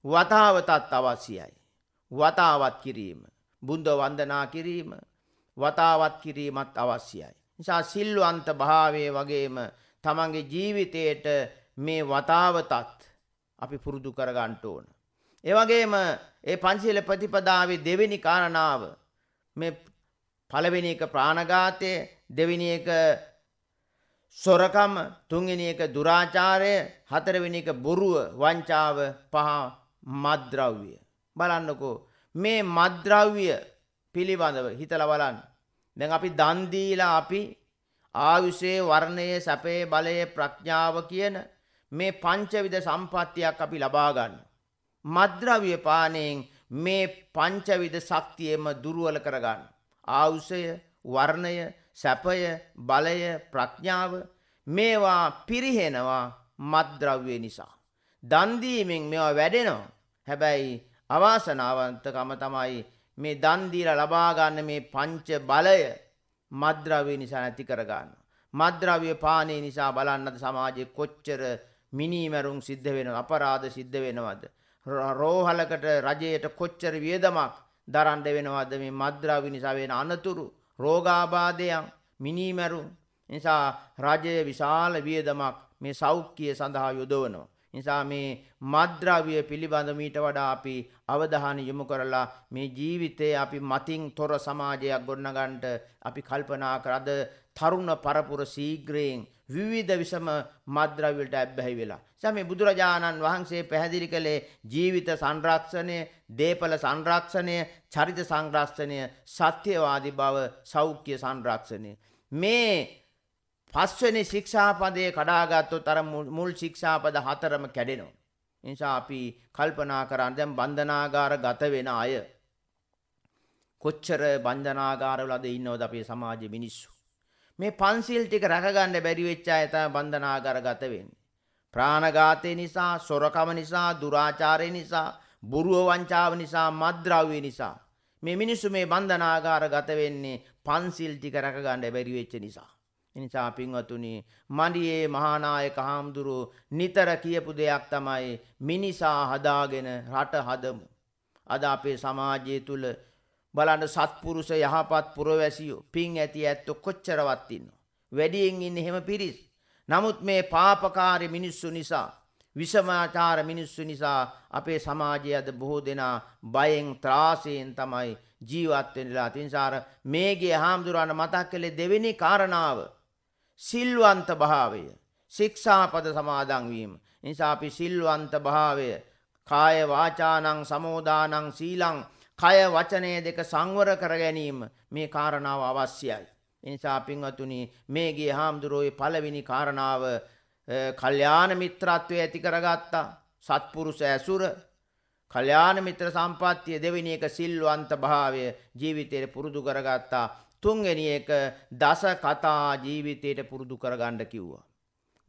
වතාවතත් අවශ්‍යයි. වතාවත් කිරීම. බුද්ධ වන්දනා කිරීම වතාවත් කිරීමත් අවශ්‍යයි. නිසා සිල්වන්ත භාවය වගේම තමන්ගේ ජීවිතයට මේ වතාවතත් අපි පුරුදු කරගන්ට ඕන. ඒවගේම ඒ පංචිල ප්‍රතිපදාව දෙවෙනි කාරණාව මේ පළවෙනි එක ප්‍රාණගාතය දෙවිනි එක සොරකම තුන්වෙනි එක දුරාචාරය හතරවෙනි එක බොරුව වංචාව පහ මද්ද්‍රව්‍ය බලන්නකෝ මේ මද්ද්‍රව්‍ය පිළිබඳව හිතලා බලන්න දැන් අපි දන් දීලා අපි ආයුෂයේ වර්ණයේ සැපේ බලයේ ප්‍රඥාව කියන මේ පංචවිධ සම්පත්තියක් අපි ලබා ගන්න මද්ද්‍රව්‍ය පානයෙන් මේ පංචවිධ ශක්තියෙම දුර්වල කරගන්න ආයුෂය වර්ණය සැපය බලය ප්‍රඥාව මේවා පිරිහෙනවා මත්ද්‍රව්‍ය නිසා. දන්දීමෙන් මෙවා වැඩෙනවා. හැබැයි අවාසනාවන්තකම තමයි මේ දන්දීල ලබාගන්න මේ පංච බලය මද්‍රවය නිසා නැති කරගන්න. මද්‍රව්‍ය පානය නිසා බලන්නද සමාජය කොච්චර මිනීමැරුම් සිද්ධ වෙන අපරාධ සිද්ධ වෙනවද. රෝහලකට රජයට කොච්චර වියදමක් දරන්ඩ වෙනවද මේ මද්‍රවි නිසා වෙන අනතුරු රෝගාබාධයන් මිනීමැරුම් නිසා රජය විශාල වියදමක් මේ සෞඛ්‍යය සඳහා යොදවනවා. නිසා මේ මද්‍රව්‍ය පිළිබඳ මීට වඩා අපි අවධානය යොමු කරලා මේ ජීවිතේ අපි මතින් තොර සමාජයක් ගොඩනගන්නට අපි කල්පනා කර අද තරුණ පරපුර සීග්‍රයෙන් විවිධ විසම මද්‍රවලට ඇබ්බැහි වෙලා. සම බුදුරජාණන් වහන්සේ පැහැදිලි කළේ ජීවිත සංරක්ෂණය, දේපල සංරක්ෂණය, චරිත සංරක්ෂණය, සත්‍යවාදී බව, සෞඛ්‍ය සංරක්ෂණය. මේ පස්වෙනි ශික්ෂාපදයේ කඩාගත්තොත් අර මුල් ශික්ෂාපද හතරම කැඩෙනවා. නිසා අපි කල්පනා කරන්න දැන් බන්ධනාගාර ගත වෙන අය කොච්චර බන්ධනාගාරවලද ඉන්නවද අපේ සමාජයේ මිනිස්සු මේ පන්සිල් ටික රැකගන්න බැරි වෙච්ච අය තමයි බන්ධනාගාරගත වෙන්නේ. ප්‍රාණඝාතය නිසා, සොරකම නිසා, දුරාචාරය නිසා, බොරුව වංචාව නිසා, මද්ද්‍රව්‍ය නිසා මේ මිනිස්සු මේ බන්ධනාගාරගත වෙන්නේ පන්සිල් ටික රැකගන්න බැරි වෙච්ච නිසා. එනිසා පින්වතුනි මඩියේ මහානායක හාමුදුරු නිතර කියපු දෙයක් තමයි මිනිසා හදාගෙන රට හදමු. අද අපේ සමාජය තුළ බලන්න සත්පුරුෂ යහපත් පුරවැසියෝ පින් ඇති ඇත්තෝ කොච්චරවත් ඉන්නවා. වැඩියෙන් ඉන්න එහෙම පිරිස්. නමුත් මේ පාපකාරය මිනිස්සු නිසා විසමාචාර මිනිස්සු නිසා අපේ සමාජය අද බොහෝ දෙනා බයෙන් ත්‍රාසයෙන් තමයි ජීවත් වෙන්නලා තින්සාර මේගේ හාමුදුරන මතක් කළේ දෙවෙනි කාරණාව සිල්වන්ත භාවය ශික්ෂාපද සමාදන් වීම නිසා අපි සිල්වන්ත භාවය කාය වාචානං සමෝදානං සීලං කය වචනය දෙක සංවර කර ගැනීම මේ කාරණාව අවශ්‍යයි. එනිසා පින්වතුනි මේ ගිය හාමුදුරුවෝයි පළවෙනි කාරණාව කල්යාණ මිත්‍රත්වය ඇති කරගත්තා. සත්පුරුෂ ඇසුර කල්යාණ මිත්‍ර සම්පත්තිය දෙවෙනි එක සිල්වන්ත භාවය ජීවිතයට පුරුදු කරගත්තා. තුන්වෙනි එක දස කතා ජීවිතයට පුරුදු කරගන්න කිව්වා.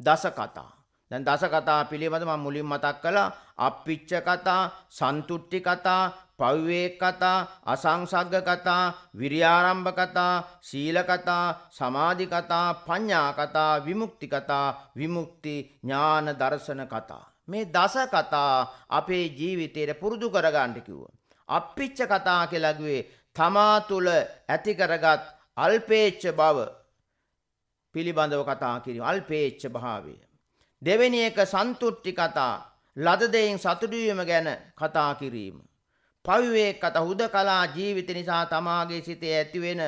දස කතා දැන් දස කතා පිළිබඳ මම මුලින් මතක් කළා අප්පිච්ච කතා සන්තුට්ටි කතා පවිවේක කතා, අසංසග්ග කතා, විරියාරම්භ කතා, සීල කතා, සමාධි කතා, පඤ්ඤා කතා, විමුක්ති කතා, විමුක්ති ඥාන දර්ශන කතා. මේ දස කතා අපේ ජීවිතයට පුරුදු කරගන්න කිව්වා. අප්පිච්ච කතා කියලා කිව්වේ තමා තුල ඇති කරගත් අල්පේච්ඡ බව පිළිබඳව කතා කිරීම අල්පේච්ඡ භාවය. දෙවෙනි එක සන්තුට්ටි කතා ලද දෙයින් සතුටු වීම ගැන කතා කිරීම. පවිවේකත හුදකලා ජීවිත නිසා තමාගේ සිතේ ඇතිවෙන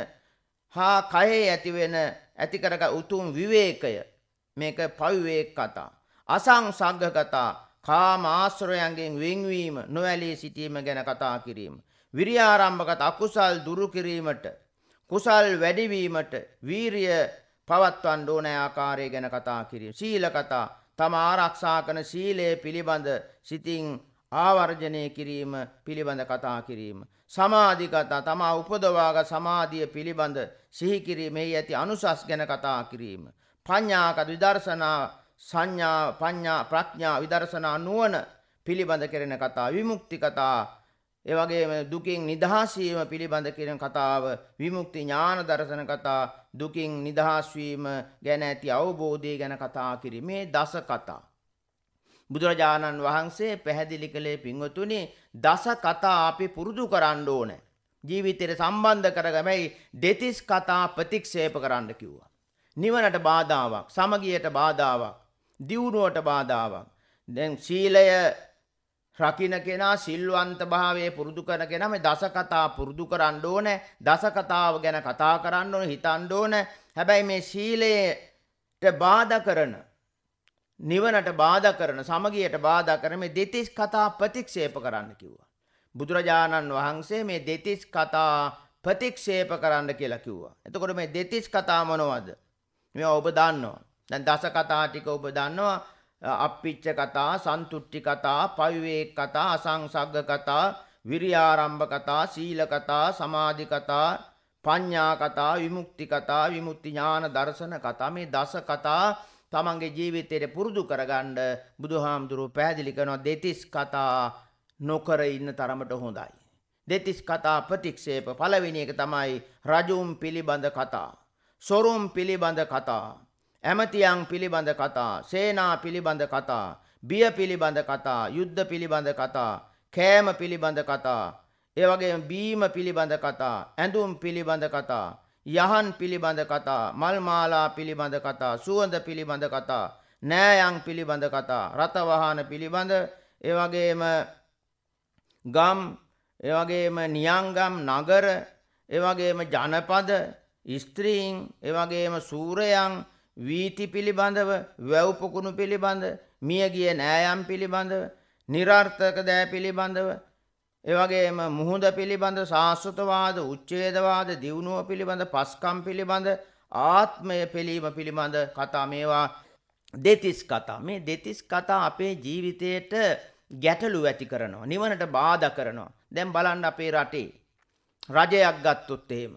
හා කයේ ඇතිවෙන ඇතිකරක උතුම් විවේකය මේක පවිවේක කතා. අසංසග්ග කතා කාම ආශ්‍රයන්ගෙන් වෙන්වීම නොඇලී සිටීම ගැන කතා කිරීම. විරියාරම්භකත අකුසල් දුරු කිරීමට කුසල් වැඩිවීමට වීරිය පවත්වන්න ඕනෑ ආකාරය ගැන කතා කිරීම. සීල කතා තම ආරක්ෂා කරන සීලය පිළිබඳ සිතින් ආවර්ජනය කිරීම පිළිබඳ කතා කිරීම. සමාධිකතා තමා උපදවාග සමාධිය පිළිබඳ සිහිකිරීමේ ඇති අනුසස් ගැන කතා කිරීම. පඤ්ඥාකත විදර්ශනා සංඥා පඤ්ඥා ප්‍රඥා විදර්ශනා නුවන පිළිබඳ කරන කතා විමුක්ති කතා එවගේ දුකින් නිදහසීම පිළිබඳ කරන කතාව විමුක්ති ඥාන දර්ශන කතා දුකින් නිදහස්වීම ගැන ඇති අවබෝධය ගැන කතා කිරීමේ දස කතා. බුදුරජාණන් වහන්සේ පැහැදිලි කළේ පින්වතුනි දස කතා අපි පුරුදු කරන්න ඕන. ජීවිතයට සම්බන්ධ කරගමයි දෙතිස් කතා ප්‍රතික්ෂේප කරන්න කිව්වා. නිවනට බාධාවක්, සමගියට බාධාවක්, දියුණුවට බාධාවක්. දැන් සීලය රකින්න කෙනා සිල්වන්ත භාවයේ පුරුදු කරන කෙනා මේ දස කතා පුරුදු කරන්න ඕනේ. දස කතාව ගැන කතා කරන්න ඕනේ, හිතන්න ඕනේ. හැබැයි මේ සීලයට බාධා කරන නිවනට බාධා කරන සමගියට බාධා කරන මේ දෙතිස් කතා ප්‍රතික්ෂේප කරන්න කිව්වා. බුදුරජාණන් වහන්සේ මේ දෙතිස් කතා ප්‍රතික්ෂේප කරන්න කියලා කිව්වා. එතකොට මේ දෙතිස් කතා මොනවද? මේවා ඔබ දන්නවා. දැන් දස කතා ටික ඔබ දන්නවා. අප්පිච්ච කතා, සන්තුට්ටි කතා, පවිවේක කතා, අසංසග්ග කතා, විරියාරම්භ කතා, සීල කතා, සමාධි කතා, පඤ්ඤා කතා, විමුක්ති කතා, විමුක්ති ඥාන දර්ශන කතා මේ දස කතා තමන්ගේ ජීවිතයට පුරුදු කරගණ්ඩ බුදුහාමුදුරුව පැදිලි කරනවා දෙතිස් කතා නොකර ඉන්න තරමට හොඳයි. දෙතිස් කතා ප්‍රතික්ෂේප පළවෙනි එක තමයි රජුම් පිළිබඳ කතා. සොරුම් පිළිබඳ කතා. ඇමතියන් පිළිබඳ කතා. සේනා පිළිබඳ කතා. බිය පිළිබඳ කතා. යුද්ධ පිළිබඳ කතා. කෑම පිළිබඳ කතා. ඒ වගේ බීම පිළිබඳ කතා. ඇඳුම් පිළිබඳ කතා. යහන් පිළිබඳ කතා, මල් මාලා පිළිබඳ කතා, සුවඳ පිළිබඳ කතා, නෑයන් පිළිබඳ කතා, රතවහන පිළිබඳ, ඒ වගේම ගම්, ඒ වගේම නියංගම් නගර, ඒ වගේම ජනපද, ස්ත්‍රීන්, ඒ වගේම සූරයන් වීති පිළිබඳව, වැව් පිළිබඳ, මියගිය නෑයන් පිළිබඳව, નિરර්ථක දෑ පිළිබඳව එවගේම මුහුද පිළිබඳ ශාස්ෘතවාද උච්චේදවාද දියුණුව පිළිබඳ පස්කම් පිළිබඳ ආත්මය පිළීම පිළිබඳ කතා මේවා දෙතිස් කතා මේ දෙතිස් කතා අපේ ජීවිතයට ගැටලු ඇති කරනවා නිවනට බාධ කරනවා දැම් බලන්න අපේ රටේ රජයක් ගත්තුත් එහෙම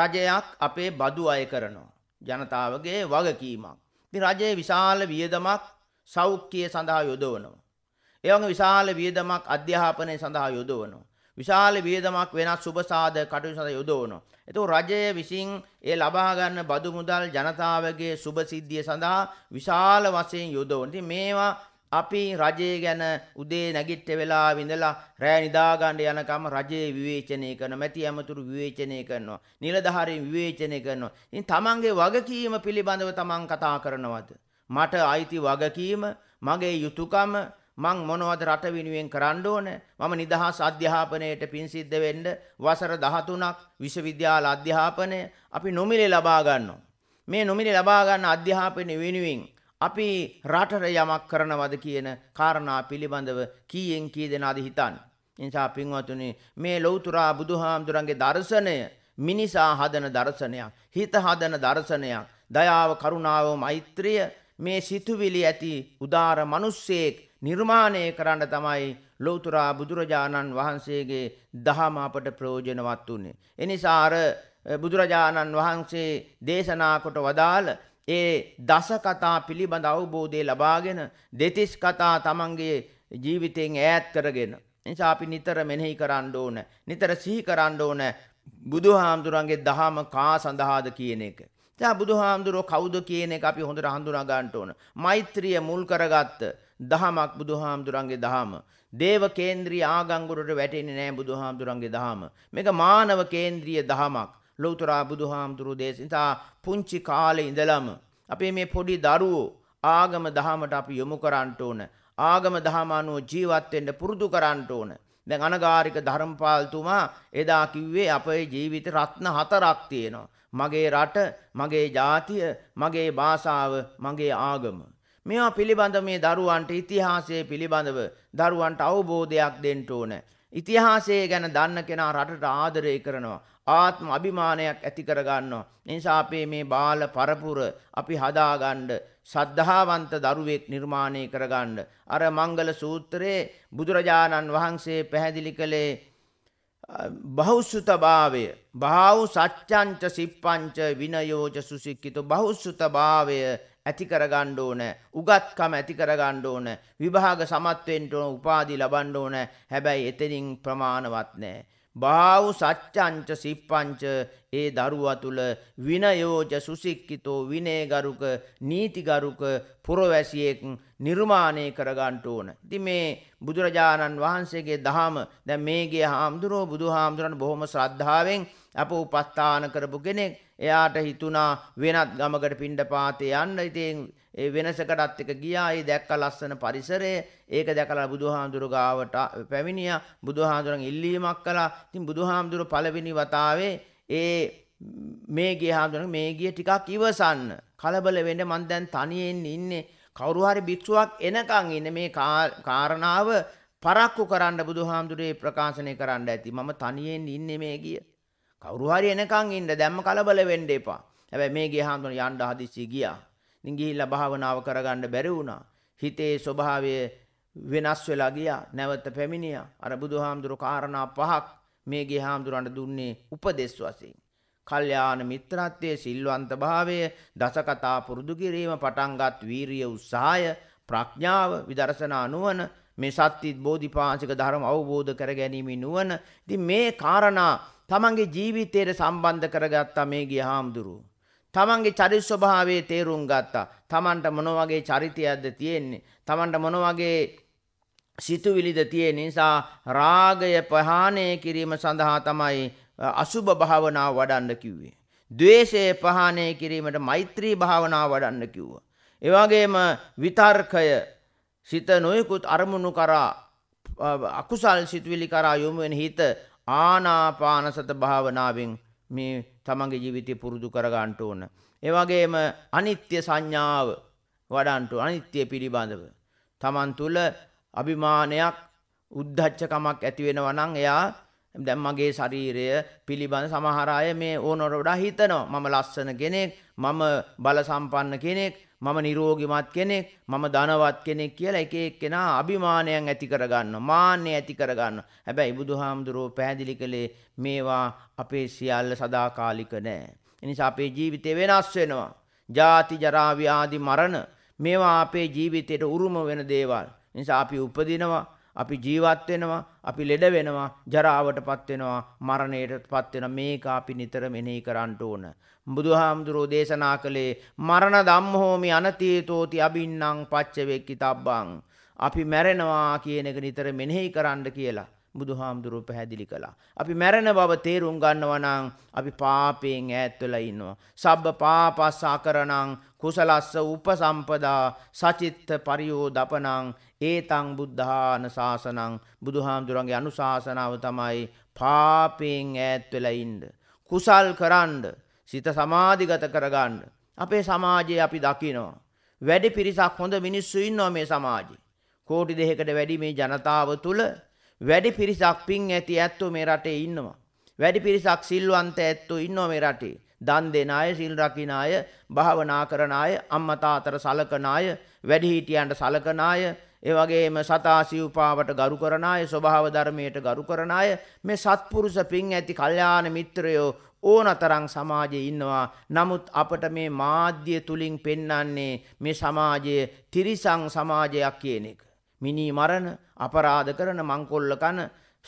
රජයක් අපේ බදු අය කරනවා ජනතාවගේ වගකීමක් ති රජයේ විශාල වියදමක් සෞඛ්‍යය සඳහා යොදවනවා ඒ වගේ විශාල වියදමක් අධ්‍යාපනය සඳහා යොදවනවා. විශාල වියදමක් වෙනත් සුබසාද කටයුතු සඳහා යොදවනවා. එතකොට රජය විසින් ඒ ලබා ගන්න බදු මුදල් ජනතාවගේ සුබසිද්ධිය සඳහා විශාල වශයෙන් යොදවනවා. ඉතින් මේවා අපි රජය ගැන උදේ නැගිට වෙලා විඳලා රෑ නිදාගන්න යනකම් රජයේ විවේචනය කරන මැති ඇමතුරු විවේචනය කරනවා නිලධාරීන් විවේචනය කරනවා ඉතින් තමන්ගේ වගකීම පිළිබඳව තමන් කතා කරනවද මට අයිති වගකීම මගේ යුතුයකම මං මොනවද රට වෙනුවෙන් කරන්න ඕන? මම නිදහස් අධ්‍යාපනයට පින් සිද්ධ වෙන්න වසර 13ක් විශ්වවිද්‍යාල අධ්‍යාපනය අපි නොමිලේ ලබා ගන්නවා. මේ නොමිලේ ලබා ගන්න අධ්‍යාපනය වෙනුවෙන් අපි රටට යමක් කරනවද කියන කාරණා පිළිබඳව කීයෙන් කී දෙනාද හිතන්නේ? එනිසා පින්වතුනි මේ ලෞතුරා බුදුහාමුදුරන්ගේ දර්ශනය මිනිසා හදන දර්ශනයක්, හිත හදන දර්ශනයක්, දයාව, කරුණාව, මෛත්‍රිය මේ සිතුවිලි ඇති උදාර මිනිස්සෙක් නිර්මාණය කරන්න තමයි ලෝතුරා බුදුරජාණන් වහන්සේගේ දහම අපට ප්‍රයෝජනවත් වුණේ. එනිසා අර බුදුරජාණන් වහන්සේ දේශනා කොට වදාළ ඒ දස කතා පිළිබඳ අවබෝධය ලබාගෙන දෙතිස් කතා තමන්ගේ ජීවිතයෙන් ඈත් කරගෙන නිසා අපි නිතර මෙනෙහි කරන්න ඕන නිතර සිහි කරන්න ඕන බුදුහාමුදුරන්ගේ දහම කා සඳහාද කියන එක. දැන් බුදුහාමුදුරෝ කවුද කියන එක අපි හොඳට හඳුනා ගන්න ඕන. මෛත්‍රිය මුල් කරගත්ත දහමක් බුදුහාමුදුරන්ගේ දහම. දේව කේන්ද්‍රී ආගංගුරට වැටෙන්නේ නෑ බුදුහාමුදුරන්ගේ දහම. මේක මානව කේන්ද්‍රීය දහමක්. ලෞතරා බුදුහාමුදුරු දේශනා පුංචි කාලේ ඉඳලම අපේ මේ පොඩි දරුවෝ ආගම දහමට අපි යොමු කරන්න ඕන. ආගම දහම අනුව ජීවත් වෙන්න පුරුදු කරන්න ඕන. දැන් අනගාരിക ධර්මපාලතුමා එදා කිව්වේ අපේ ජීවිත රත්න හතරක් තියෙනවා. මගේ රට, මගේ ජාතිය, මගේ භාෂාව, මගේ ආගම. මේවා පිළිබඳ මේ දරුවන්ට ඉතිහාසය පිළිබඳව දරුවන්ට අවබෝධයක් දෙන්න ඕන. ඉතිහාසය ගැන දන්න කෙනා රටට ආදරය කරනවා. ආත්ම අභිමානයක් ඇති කරගන්නවා. නිසා අපේ මේ බාල පරපුර අපි හදාගන්න සද්ධාවන්ත දරුවෙක් නිර්මාණය කරගන්න. අර මංගල සූත්‍රයේ බුදුරජාණන් වහන්සේ පැහැදිලි කළේ බෞස්සුතභාවය බාව් සච්චංච සිප්පංච විනයෝජ සුසික්කිතු බෞස්සුතභාවය ඇති කරගන්න ඕන, උගත්කම ඇති කරගන්න ඕන, විභාග සමත් වෙන්න ඕන, උපාධි ලබන්න ඕන. හැබැයි එතනින් ප්‍රමාණවත් නැහැ. බාහු සච්ඡංච සිප්පංච ඒ දරුවා තුල විනයෝජ සුසික්කිතෝ විනයගරුක නීතිගරුක පුරවැසියෙක් නිර්මාණය කරගන්න ඕන. ඉතින් මේ බුදුරජාණන් වහන්සේගේ දහම දැන් මේගේ හාමුදුරුවෝ බුදුහාමුදුරන් බොහොම ශ්‍රද්ධාවෙන් අප උපස්ථාන කරපු කෙනෙක්. එයාට හිතුනා වෙනත් ගමකට පින්ඩ පාතේ යන්න ඉතින් ඒ වෙනසකටත් එක ගියා ඒ දැක්ක ලස්සන පරිසරය ඒක දැකලා බුදුහාමුදුරු ගාවට පැමිණියා බුදුහාමුදුරන් ඉල්ලීමක් කළා ඉතින් බුදුහාමුදුරු පළවෙනි වතාවේ ඒ මේ ගිය හාමුදුරන් මේ ගිය ටිකක් ඉවසන්න කලබල වෙන්න මං දැන් තනියෙන් ඉන්නේ කවුරු හරි භික්ෂුවක් එනකන් ඉන්න මේ කාරණාව පරක්කු කරන්න බුදුහාමුදුරේ ප්‍රකාශනය කරන්න ඇති මම තනියෙන් ඉන්නේ මේ ගිය කවුරු හරි එනකන් ඉන්න දැම්ම කලබල වෙන්න එපා. හැබැයි මේ ගිය හාමුදුරන් යන්න හදිස්සි ගියා. ඉතින් ගිහිල්ලා භාවනාව කරගන්න බැරි වුණා. හිතේ ස්වභාවය වෙනස් වෙලා ගියා. නැවත පැමිණියා. අර බුදුහාමුදුරු කාරණා පහක් මේ ගිය හාමුදුරන්ට දුන්නේ උපදෙස් වශයෙන්. කල්යාණ මිත්‍රත්වයේ සිල්වන්ත භාවය දසකතා පුරුදු කිරීම පටන්ගත් වීරිය උත්සාහය ප්‍රඥාව විදර්ශනා නුවණ මේ සත්‍ත්‍ය බෝධිපාංශික ධර්ම අවබෝධ කර ගැනීමේ නුවණ ඉතින් මේ කාරණා තමන්ගේ ජීවිතයට සම්බන්ධ කරගත්තා මේ ගිය හාමුදුරු. තමන්ගේ චරිත ස්වභාවයේ තේරුම් ගත්තා. තමන්ට මොන වගේ චරිතයක්ද තියෙන්නේ? තමන්ට මොන වගේ සිතුවිලිද තියෙන නිසා රාගය ප්‍රහාණය කිරීම සඳහා තමයි අසුභ භාවනාව වඩන්න කිව්වේ. ද්වේෂය ප්‍රහාණය කිරීමට මෛත්‍රී භාවනාව වඩන්න කිව්වා. ඒ වගේම විතර්කය සිත නොයෙකුත් අරමුණු කරා අකුසල් සිතුවිලි කරා යොමු වෙන හිත ආනාපාන සත භාවනාවෙන් මේ තමන්ගේ ජීවිතය පුරුදු කරගන්නට ඕන. එවගේම අනිත්‍ය සංඥාව වඩන්ට අනිත්‍ය පිළිබඳව. තමන් තුළ අභිමානයක් උද්ධච්චකමක් ඇතිවෙනවා නම් එයා දැම් මගේ ශරීරය පිළිබඳ සමහරය මේ ඕනොර වඩා හිතනවා මම ලස්සන කෙනෙක් මම බලසම්පන්න කෙනෙක් මම නිරෝගිමත් කෙනෙක් මම ධනවත් කෙනෙක් කියලා එක එක්කෙනා අභිමානයන් ඇති කරගන්නවා මාන්නය ඇති කරගන්නවා හැබැයි බුදුහාමුදුරුවෝ පැහැදිලි කළේ මේවා අපේ සියල්ල සදාකාලික නෑ එනිසා අපේ ජීවිතේ වෙනස් වෙනවා ජාති ජරා ව්‍යාධි මරණ මේවා අපේ ජීවිතයට උරුම වෙන දේවල් නිසා අපි උපදිනවා අපි ජීවත් වෙනවා අපි ලෙඩ වෙනවා ජරාවටපත් වෙනවා මරණයටපත් වෙන මේක අපි නිතර මෙනෙහි කරන්න ඕන බුදුහාමුදුරෝ දේශනා කළේ මරණ ධම්මෝමි අනතීතෝති අබින්නම් පච්චවෙක්කිතබ්බං අපි මැරෙනවා කියන එක නිතර මෙනෙහි කරන්න කියලා බුදුහාමුදුරුව පැහැදිලි කළා. අපි මැරෙන බව තේරුම් ගන්නවනං අපි පාපයෙන් ඈත්වෙල ඉන්නවා. සබ්බ පාපස් අකරණං කුසලස්ස උපසම්පදා සචිත්ත පරියෝ දපනං ඒතං බුද්ධාන ශාසනං බුදුහාමුදුරන්ගේ අනුශාසනාව තමයි පාපයෙන් ඈත් වෙලා ඉන්න. කුසල් කරන්න, සිත සමාධිගත කරගන්න. අපේ සමාජයේ අපි දකිනවා. වැඩි පිරිසක් හොඳ මිනිස්සු ඉන්නවා මේ සමාජේ. කෝටි දෙකකට වැඩි මේ ජනතාව තුල වැඩි පිරිසක් පින් ඇති ඇත්තෝ මේ රටේ ඉන්නවා. වැඩි පිරිසක් සිල්වන්ත ඇත්තෝ ඉන්නවා මේ රටේ. දන් දෙන අය, සිල් රකින අය, භාවනා කරන අය, අම්මා තාතර සලකන අය, වැඩිහිටියන්ට සලකන අය, ඒවගේම සතා සිව්පාවට ගරු කරන අය ස්වභාව ධර්මයට ගරු කරන අය මේ සත්පුරුෂ පින් ඇති කල්යාණ මිත්‍රයෝ ඕනතරං සමාජයේ ඉන්නවා. නමුත් අපට මේ මාධ්‍ය තුලින් පෙන්වන්නේ මේ සමාජය තිරිසං සමාජයක් කියන එක. මිනී මරණ, අපරාධ කරන, මංකොල්ල කන,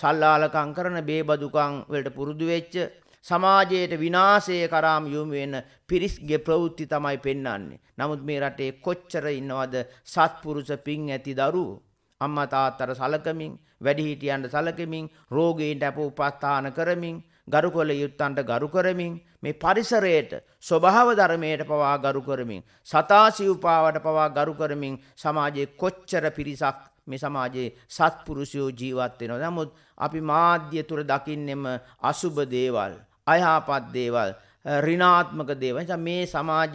සල්ලාලකම් කරන, බේබදුකම් වලට පුරුදු වෙච්ච සමාජයට විනාශය කරාම් යොමුවෙන්න පිරිස්ගේ ප්‍රවෘත්ති තමයි පෙන්වන්නේ. නමුත් මේ රටේ කොච්චර ඉන්නවද සත්පුරුෂ පිං ඇති දරුවෝ. අම්මා තාත්තට සලකමින්, වැඩිහිටියන්ට සලකමින්, රෝගීන්ට අප උපස්ථාන කරමින්, ගරුකොල යුත්තන්ට ගරු කරමින් මේ පරිසරයට ස්වභාව ධර්මයට පවා ගරු කරමින් සතාසිව්පාවට පවා ගරු කරමින් සමාජයේ කොච්චර පිරිසක් මේ සමාජයේ සත්පුරුෂයෝ ජීවත් වෙනවා. නමුත් අපි මාධ්‍ය තුර දකින්නෙම අසුබ දේවල්. අයහපත් දේවල් ඍණාත්මක දේවල්. නිසා මේ සමාජ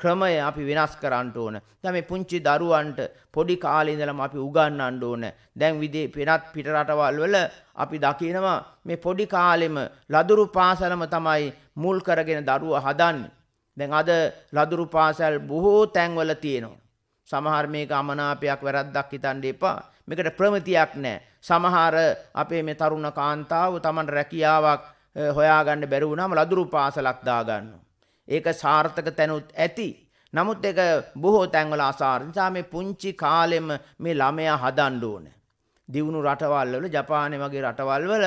ක්‍රමය අපි වෙනස් කරන්න ඕන. දැන් මේ පුංචි දරුවන්ට පොඩි කාලේ ඉඳලම අපි උගන්වන්න ඕන. දැන් විදේ වෙනත් පිටරටවල් වල අපි දකිනවා මේ පොඩි කාලෙම ලදරු පාසලම තමයි මුල් කරගෙන දරුවා හදන්නේ. දැන් අද ලදරු පාසල් බොහෝ තැන්වල තියෙනවා. සමහර මේක අමනාපයක් වැරද්දක් හිතන්න එපා. මේකට ප්‍රමිතියක් නැහැ. සමහර අපේ මේ තරුණ කාන්තාව Taman රැකියාවක් හොයාගන්න බැරි වුණාම ලදුරු පාසලක් දාගන්න. ඒක සාර්ථක තැනුත් ඇති. නමුත් ඒක බොහෝ තැන්වල අසාර්ථක. නිසා මේ පුංචි කාලෙම මේ ළමයා හදන්න ඕනේ. දියුණු රටවල් වල ජපානයේ වගේ රටවල් වල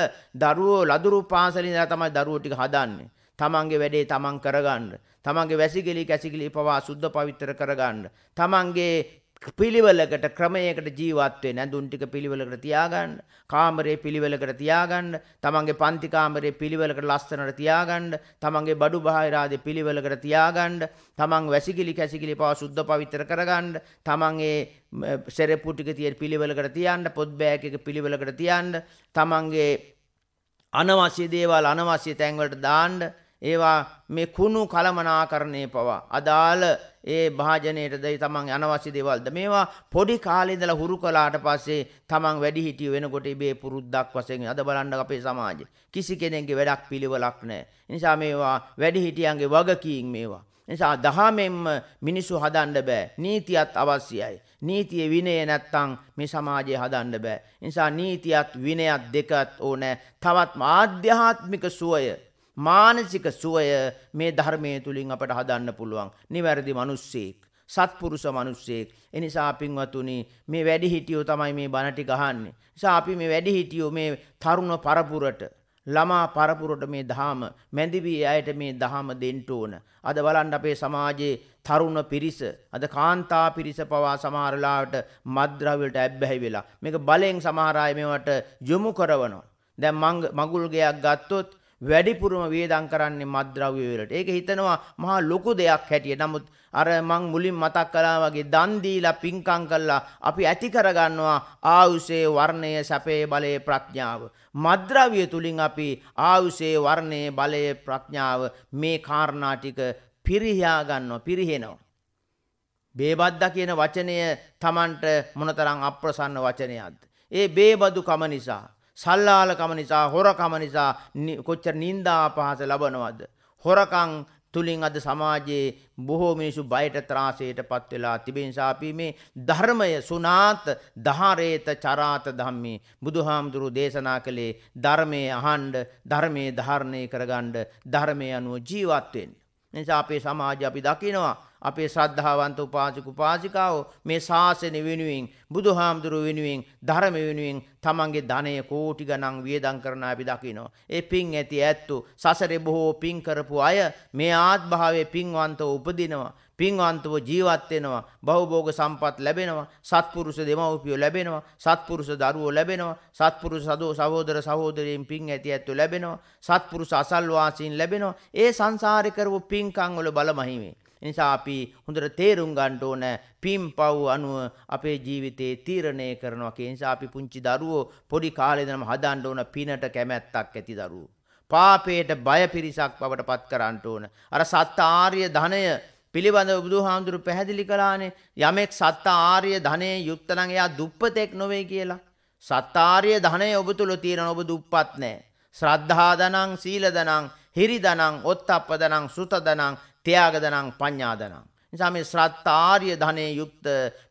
දරුවෝ ලදුරු පාසලේ ඉඳලා තමයි දරුවෝ ටික හදන්නේ. තමන්ගේ වැඩේ තමන් කරගන්න. තමන්ගේ වැසිකිලි කැසිකිලි පවා සුද්ධ පවිත්‍ර කරගන්න. තමන්ගේ පිළිවෙලකට ක්‍රමයකට ජීවත් වෙන්න ඇඳුම් ටික පිළිවෙලකට තියාගන්න කාමරේ පිළිවෙලකට තියාගන්න තමන්ගේ පන්ති කාමරේ පිළිවෙලකට ලස්සනට තියාගන්න තමන්ගේ බඩු බාහිරාදේ පිළිවෙලකට තියාගන්න තමන් වැසිකිලි කැසිකිලි පවා සුද්ධ පවිත්‍ර කරගන්න තමන්ගේ සෙරෙප්පු ටික තියෙන පිළිවෙලකට තියන්න පොත් බෑග් එක පිළිවෙලකට තියන්න තමන්ගේ අනවශ්‍ය දේවල් අනවශ්‍ය තැන්වලට දාන්න ඒවා මේ කුණු කලමනාකරණය පවා අදාළ ඒ භාජනයටද තමන් අනවශ්‍ය දේවල්ද මේවා පොඩි කාලෙදලා හුරු කලාට පස්සේ තමන් වැඩි හිටිය වෙනකොට ඉබේ පුරුද්දක් වශයෙන් අද බලන්න අපේ සමාජය කිසි කෙනෙක්ගේ වැඩක් පිළිවෙලක් නැහැ. නිසා මේවා වැඩි හිටියන්ගේ වගකීම් මේවා. නිසා දහමෙන්ම මිනිස්සු හදන්න බෑ. නීතියත් අවශ්‍යයි. නීතිය විනය නැත්තං මේ සමාජය හදන්න බෑ. නිසා නීතියත් විනයත් දෙකත් ඕනෑ. තවත් ආධ්‍යාත්මික සුවය මානසික සුවය මේ ධර්මය තුළින් අපට හදන්න පුළුවන්. නිවැරදි මනුස්සෙක්. සත්පුරුෂ මනුස්සයෙක්. එනිසා පින්වතුනි මේ වැඩිහිටියෝ තමයි මේ බණටි ගහන්නේ. නිසා අපි මේ වැඩිහිටියෝ මේ තරුණ පරපුරට ළමා පරපුරට මේ දහම මැදිවී අයට මේ දහම දෙන්න ඕන. අද බලන්න අපේ සමාජයේ තරුණ පිරිස අද කාන්තා පිරිස පවා සමහරලාට මද්ද්‍රව්‍යයට ඇබ්බැහි වෙලා මේක බලෙන් සමහර අය මේවට යොමු කරනවා. දැන් මඟුල් ගයක් ගත්තොත් වැඩිපුරම වේදම් කරන්නේ මත්ද්‍රව්‍ය වලට. ඒක හිතනවා මහා ලොකු දෙයක් හැටියට. නමුත් අර මං මුලින් මතක් කළා වගේ දන් දීලා පින්කම් කළා අපි ඇති කරගන්නවා ආයුෂේ වර්ණයේ සැපේ බලයේ ප්‍රඥාව. මත්ද්‍රව්‍ය තුලින් අපි ආයුෂේ වර්ණයේ බලයේ ප්‍රඥාව මේ කාරණා ටික පිරියා ගන්නවා පිරිහෙනවා. බේබද්දා කියන වචනය Tamanට මොනතරම් අප්‍රසන්න වචනයක්ද? ඒ බේබදුකම නිසා සල්ලාලකම නිසා හොරකම නිසා කොච්චර නින්දා අපහාස ලබනවද. හොරකං තුළින් අද සමාජයේ බොහෝ මිනිසු බයට ත්‍රාසයට පත් වෙලා තිබෙන සාපී මේ ධර්මය සුනාත ධාරේත චරාත ධම්මේ බුදුහාමුදුරු දේශනා කළේ ධර්මයේ අහන්ඩ ධර්මයේ ධාරණය කරගන්න ධර්මය අනුව ජීවත් වෙන්න. නිසා අපේ සමාජය අපි දකිනවා අපේ සද්ධාවන්ත උපාසික උපාසිකාව මේ ශාසන වෙනුවෙන් බුදුහාමුදුරු වෙනුවෙන් ධර්ම වෙනුවෙන් තමන්ගේ ධනය කෝටි ගණන් වියදම් කරන අපි දකිනවා. ඒ පින් ඇති ඇත්තු සසරේ බොහෝ පින් කරපු අය මේ ආත්භාවයේ පින්වන්තව උපදිනවා. පින්වන්තව ජීවත් වෙනවා බහුභෝග සම්පත් ලැබෙනවා සත්පුරුෂ දෙමව්පියෝ ලැබෙනවා සත්පුරුෂ දරුවෝ ලැබෙනවා සත්පුරුෂ සදෝ සහෝදර සහෝදරයන් පින් ඇති ඇතු ලැබෙනවා සත්පුරුෂ අසල්වාසීන් ලැබෙනවා ඒ සංසාරේ කරපු පින්කම් වල බලමහිමේ එනිසා අපි හොඳට තේරුම් ගන්න ඕන පින් පව් අනුව අපේ ජීවිතේ තීරණය කරනවා. ඒ නිසා අපි පුංචි දරුවෝ පොඩි කාලේ ඉඳන්ම හදන්න ඕන පිනට කැමැත්තක් ඇති දරුවෝ. පාපයට බය පිරිසක් බවට පත් කරන්න ඕන. අර සත් ආර්ය ධනය පිළිබඳව බුදුහාමුදුරු පැහැදිලි කළානේ යමෙක් සත් ආර්ය ධනයේ යුක්ත නම් එයා දුප්පතෙක් නොවේ කියලා. සත් ආර්ය ධනය ඔබ තුල තියෙන ඔබ දුප්පත් නෑ. ශ්‍රද්ධා දනං සීල දනං හිරි දනං ඔත්තප්ප දනං සුත දනං ත්‍යාගදනං පඤ්ඤාදනං. නිසා මේ ශ්‍රත්තාර්ය ධනෙ යුක්ත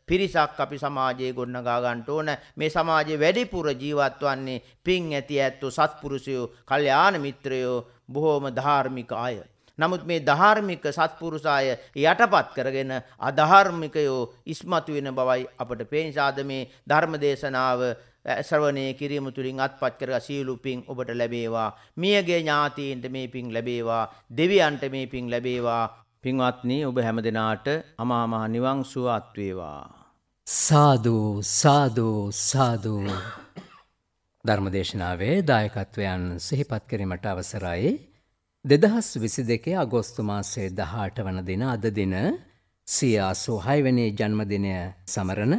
පිරිසක් අපි සමාජයේ ගොඩනගා ගන්නට ඕන. මේ සමාජයේ වැඩිපුර ජීවත් වන්නේ පින් ඇති ඇත්තු සත්පුරුෂයෝ, කල්යාණ මිත්‍රයෝ, බොහෝම ධාර්මික අය. නමුත් මේ ධාර්මික සත්පුරුසාය යටපත් කරගෙන අධාර්මිකයෝ ඉස්මතු වෙන බවයි අපට පේනිසාද මේ ධර්ම දේශනාව ඇසරවනය කිරීම තුළින් අත්පත් කර සීලු පින් ඔබට ලැබේවා. මියගේ ඥාතීන්ට මේ පින් ලැබේවා. දෙවියන්ට මේ පින් ලැබේවා. පින්වත්නී ඔබ හැම දෙනාට අමාමහ නිවං සුවත්වේවා. සාධූ සාධූ සාධූ ධර්මදේශනාවේ දායකත්වයන් සිහිපත් කිරීමට අවසරයි. දෙදහස් විසි දෙකේ අගෝස්තු මාසේ දහාට වන දින අද දින සියආසූ හයවැනි ජන්මදිනය සමරන